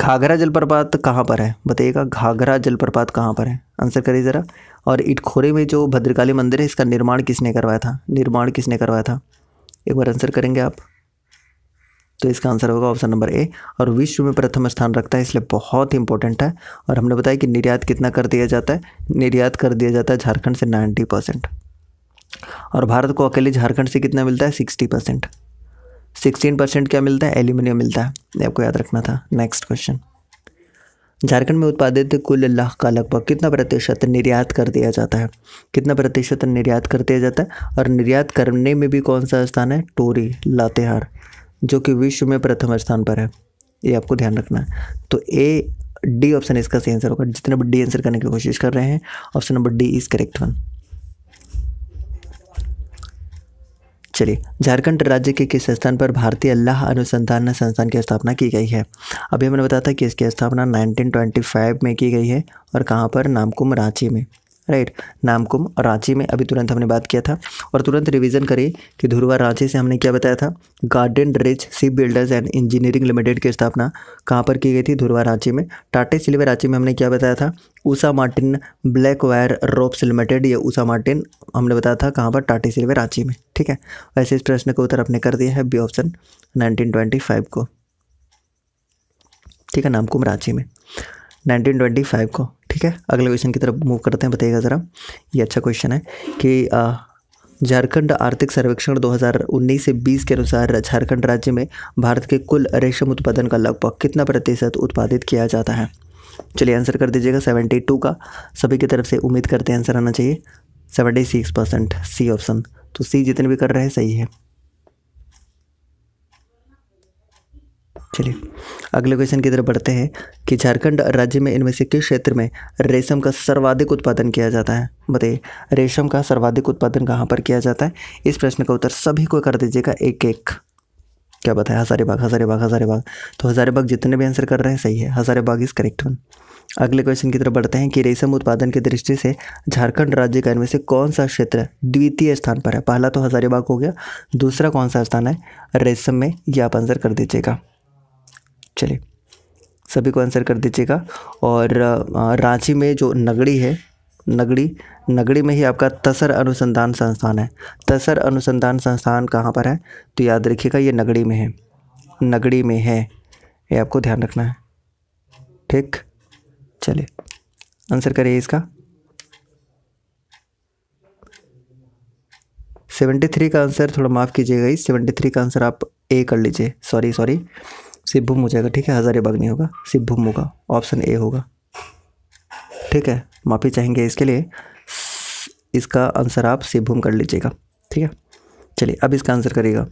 घाघरा जलप्रपात कहाँ पर है बताइएगा घाघरा जलप्रपात कहाँ पर है आंसर करिए ज़रा और इटखोरे में जो भद्रकाली मंदिर है इसका निर्माण किसने करवाया था निर्माण किसने करवाया था एक बार आंसर करेंगे आप तो इसका आंसर होगा ऑप्शन नंबर ए और विश्व में प्रथम स्थान रखता है इसलिए बहुत इंपॉर्टेंट है और हमने बताया कि निर्यात कितना कर दिया जाता है निर्यात कर दिया जाता है झारखंड से नाइन्टी परसेंट और भारत को अकेले झारखंड से कितना मिलता है सिक्सटी परसेंट सिक्सटीन परसेंट क्या मिलता है एल्यूमिनियम मिलता है ये आपको याद रखना था नेक्स्ट क्वेश्चन झारखंड में उत्पादित कुल लाख का लगभग कितना प्रतिशत निर्यात कर दिया जाता है कितना प्रतिशत निर्यात कर दिया जाता है और निर्यात करने में भी कौन सा स्थान है टोरी लातेहार जो कि विश्व में प्रथम स्थान पर है ये आपको ध्यान रखना है तो ए डी ऑप्शन इसका सही आंसर होगा जितने डी आंसर करने की कोशिश कर रहे हैं option number D is correct one चलिए झारखंड राज्य के किस स्थान पर भारतीय अल्लाह अनुसंधान संस्थान की स्थापना की गई है अभी हमने बताया था कि इसकी स्थापना 1925 में की गई है और कहाँ पर नामकुम रांची में राइट नामकुम रांची में अभी तुरंत हमने बात किया था और तुरंत रिवीजन करें कि धुरवा रांची से हमने क्या बताया था Garden Reach Sea Builders and Engineering Limited की स्थापना कहाँ पर की गई थी धुरवा रांची में टाटे सिल्वर रांची में हमने क्या बताया था Usha Martin Black Wire Ropes Limited या ऊषा मार्टिन हमने बताया था कहाँ पर टाटे सिल्वर रांची में ठीक है वैसे इस प्रश्न का उत्तर आपने कर दिया है बी ऑप्शन नाइनटीन को ठीक है नामकुम रांची में 1925 को ठीक है अगले क्वेश्चन की तरफ मूव करते हैं बताइएगा ज़रा ये अच्छा क्वेश्चन है कि झारखंड आर्थिक सर्वेक्षण 2019 से 20 के अनुसार झारखंड राज्य में भारत के कुल रेशम उत्पादन का लगभग कितना प्रतिशत उत्पादित किया जाता है चलिए आंसर कर दीजिएगा 72 का सभी की तरफ से उम्मीद करते हैं आंसर आना चाहिए 76 परसेंट सी ऑप्शन तो सी जितने भी कर रहे हैं सही है चलिए अगले क्वेश्चन की तरफ बढ़ते हैं कि झारखंड राज्य में इनमें से किस क्षेत्र में रेशम का सर्वाधिक उत्पादन किया जाता है बताइए रेशम का सर्वाधिक उत्पादन कहाँ पर किया जाता है इस प्रश्न का उत्तर सभी को कर दीजिएगा एक एक क्या बताया हजारीबाग हजारीबाग हजारीबाग तो हजारीबाग जितने भी आंसर कर रहे हैं सही है हजारीबाग इज़ करेक्ट वन अगले क्वेश्चन की तरफ बढ़ते हैं कि रेशम उत्पादन की दृष्टि से झारखंड राज्य का इनमें से कौन सा क्षेत्र द्वितीय स्थान पर है पहला तो हजारीबाग हो गया दूसरा कौन सा स्थान है रेशम में यह आप आंसर कर दीजिएगा चलिए सभी को आंसर कर दीजिएगा और रांची में जो नगड़ी है नगड़ी नगड़ी में ही आपका तसर अनुसंधान संस्थान है तसर अनुसंधान संस्थान कहाँ पर है तो याद रखिएगा ये नगड़ी में है नगड़ी में है ये आपको ध्यान रखना है ठीक चलिए आंसर करिए इसका सेवेंटी थ्री का आंसर थोड़ा माफ़ कीजिएगा इस सेवेंटी थ्री का आंसर आप ए कर लीजिए सॉरी सॉरी सिब्भूम हो जाएगा ठीक है हज़ारीबाग नहीं होगा सिब्भूम होगा ऑप्शन ए होगा ठीक है माफ़ी चाहेंगे इसके लिए इसका आंसर आप सिब्भूम कर लीजिएगा ठीक है चलिए अब इसका आंसर करिएगा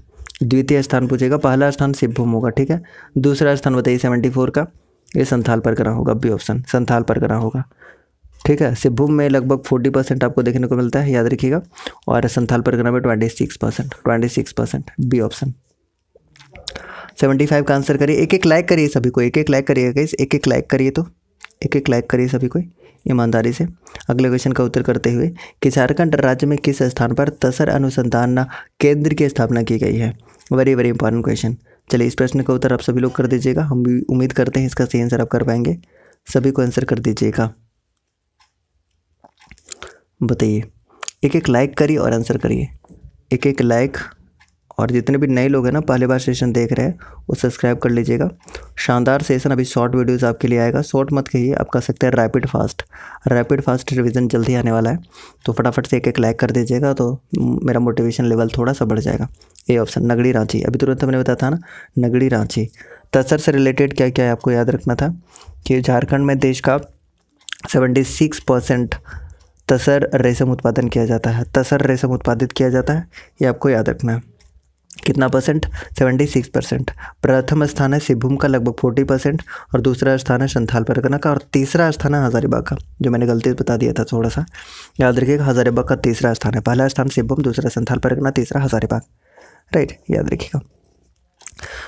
द्वितीय स्थान पूछेगा पहला स्थान सिब्भूम होगा ठीक है दूसरा स्थान बताइए सेवेंटी फोर का ये संथाल पर करा होगा बी ऑप्शन संथाल पर करा होगा ठीक है सिब्भूम में लगभग फोर्टी परसेंट आपको देखने को मिलता है याद रखिएगा और संथाल परगना में twenty six percent twenty six percent B option seventy five का आंसर करिए एक एक लाइक करिए सभी को एक एक लाइक करिएगा गाइस एक एक लाइक करिए तो एक एक लाइक करिए सभी को ईमानदारी से अगले क्वेश्चन का उत्तर करते हुए कि झारखंड राज्य में किस स्थान पर तसर अनुसंधान केंद्र की स्थापना की गई है वेरी वेरी इंपॉर्टेंट क्वेश्चन चलिए इस प्रश्न का उत्तर आप सभी लोग कर दीजिएगा हम भी उम्मीद करते हैं इसका सही आंसर आप कर पाएंगे सभी को आंसर कर दीजिएगा बताइए एक एक लाइक करिए और आंसर करिए एक एक लाइक और जितने भी नए लोग हैं ना पहली बार सेशन देख रहे हैं वो सब्सक्राइब कर लीजिएगा शानदार सेशन अभी शॉर्ट वीडियोस आपके लिए आएगा शॉर्ट मत कहिए आप कह सकते हैं rapid fast rapid fast revision जल्दी आने वाला है तो फटाफट से एक एक लाइक कर दीजिएगा तो मेरा मोटिवेशन लेवल थोड़ा सा बढ़ जाएगा ये ऑप्शन नगड़ी रांची अभी तुरंत हमने बताया था ना नगड़ी रांची तसर से रिलेटेड क्या क्या है आपको याद रखना था कि झारखंड में देश का सेवेंटी सिक्स परसेंट तसर रेशम उत्पादन किया जाता है तसर रेशम उत्पादित किया जाता है ये आपको याद रखना है कितना परसेंट सेवेंटी सिक्स परसेंट प्रथम स्थान है सिभुम का लगभग फोर्टी परसेंट और दूसरा स्थान है संथाल परगना का और तीसरा स्थान है हज़ारीबाग का जो मैंने गलती से बता दिया था थोड़ा सा याद रखिएगा हज़ारीबाग का तीसरा स्थान है पहला स्थान सिभुम दूसरा संथाल परगना तीसरा हज़ारीबाग राइट याद रखिएगा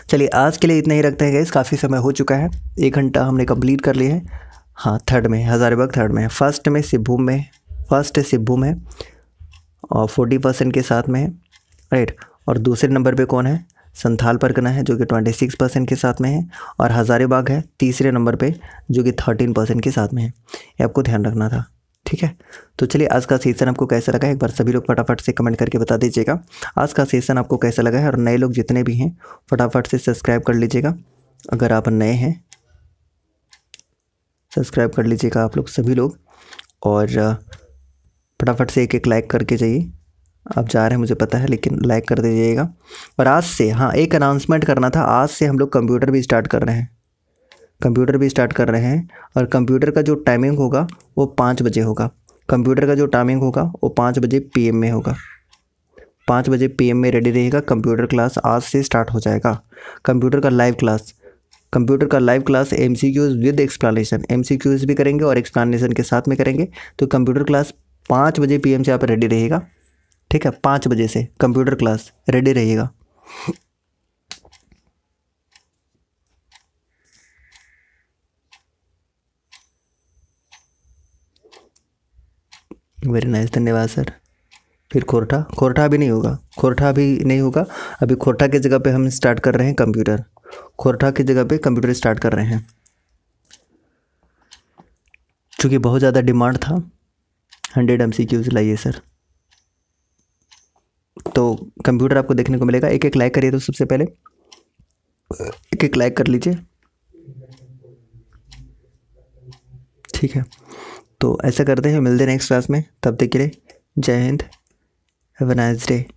चलिए आज के लिए इतना ही रखते हैं गैस काफ़ी समय हो चुका है एक घंटा हमने कंप्लीट कर लिया है हाँ थर्ड में हज़ारीबाग थर्ड में है फर्स्ट में सिभूम में फर्स्ट सिभूम है और फोर्टी परसेंट के साथ में है राइट और दूसरे नंबर पे कौन है संथाल परगना है जो कि 26 परसेंट के साथ में है और हज़ारीबाग है तीसरे नंबर पे जो कि 13 परसेंट के साथ में है ये आपको ध्यान रखना था ठीक है तो चलिए आज का सेशन आपको कैसा लगा एक बार सभी लोग फटाफट से कमेंट करके बता दीजिएगा आज का सेशन आपको कैसा लगा है और नए लोग जितने भी हैं फटाफट से सब्सक्राइब कर लीजिएगा अगर आप नए हैं सब्सक्राइब कर लीजिएगा आप लोग सभी लोग और फटाफट से एक एक लाइक करके जाइए आप जा रहे हैं मुझे पता है लेकिन लाइक कर दीजिएगा और आज से हाँ एक अनाउंसमेंट करना था आज से हम लोग कंप्यूटर भी स्टार्ट कर रहे हैं कंप्यूटर भी स्टार्ट कर रहे हैं और कंप्यूटर का जो टाइमिंग होगा वो पाँच बजे होगा कंप्यूटर का जो टाइमिंग होगा वो पाँच बजे पी में होगा पाँच बजे पी में रेडी रहेगा कंप्यूटर क्लास आज से स्टार्ट हो जाएगा कंप्यूटर का लाइव क्लास कंप्यूटर का live class M C Qs with explanation M C Qs भी करेंगे और एक्सप्लानेशन के साथ में करेंगे तो कंप्यूटर क्लास पाँच बजे पीएम से आप रेडी रहेगा ठीक है पाँच बजे से कंप्यूटर क्लास रेडी रहिएगा वेरी नाइस धन्यवाद सर फिर खोरठा खोरठा भी नहीं होगा खोरठा भी नहीं होगा अभी खोरठा की जगह पे हम स्टार्ट कर रहे हैं कंप्यूटर खोरठा की जगह पे कंप्यूटर स्टार्ट कर रहे हैं चूँकि बहुत ज़्यादा डिमांड था हंड्रेड एम सी क्यूज लाइए सर तो कंप्यूटर आपको देखने को मिलेगा एक एक लाइक करिए तो सबसे पहले एक एक लाइक कर लीजिए ठीक है तो ऐसा करते हैं मिलते हैं नेक्स्ट क्लास में तब तक के लिए जय Hind have a nice day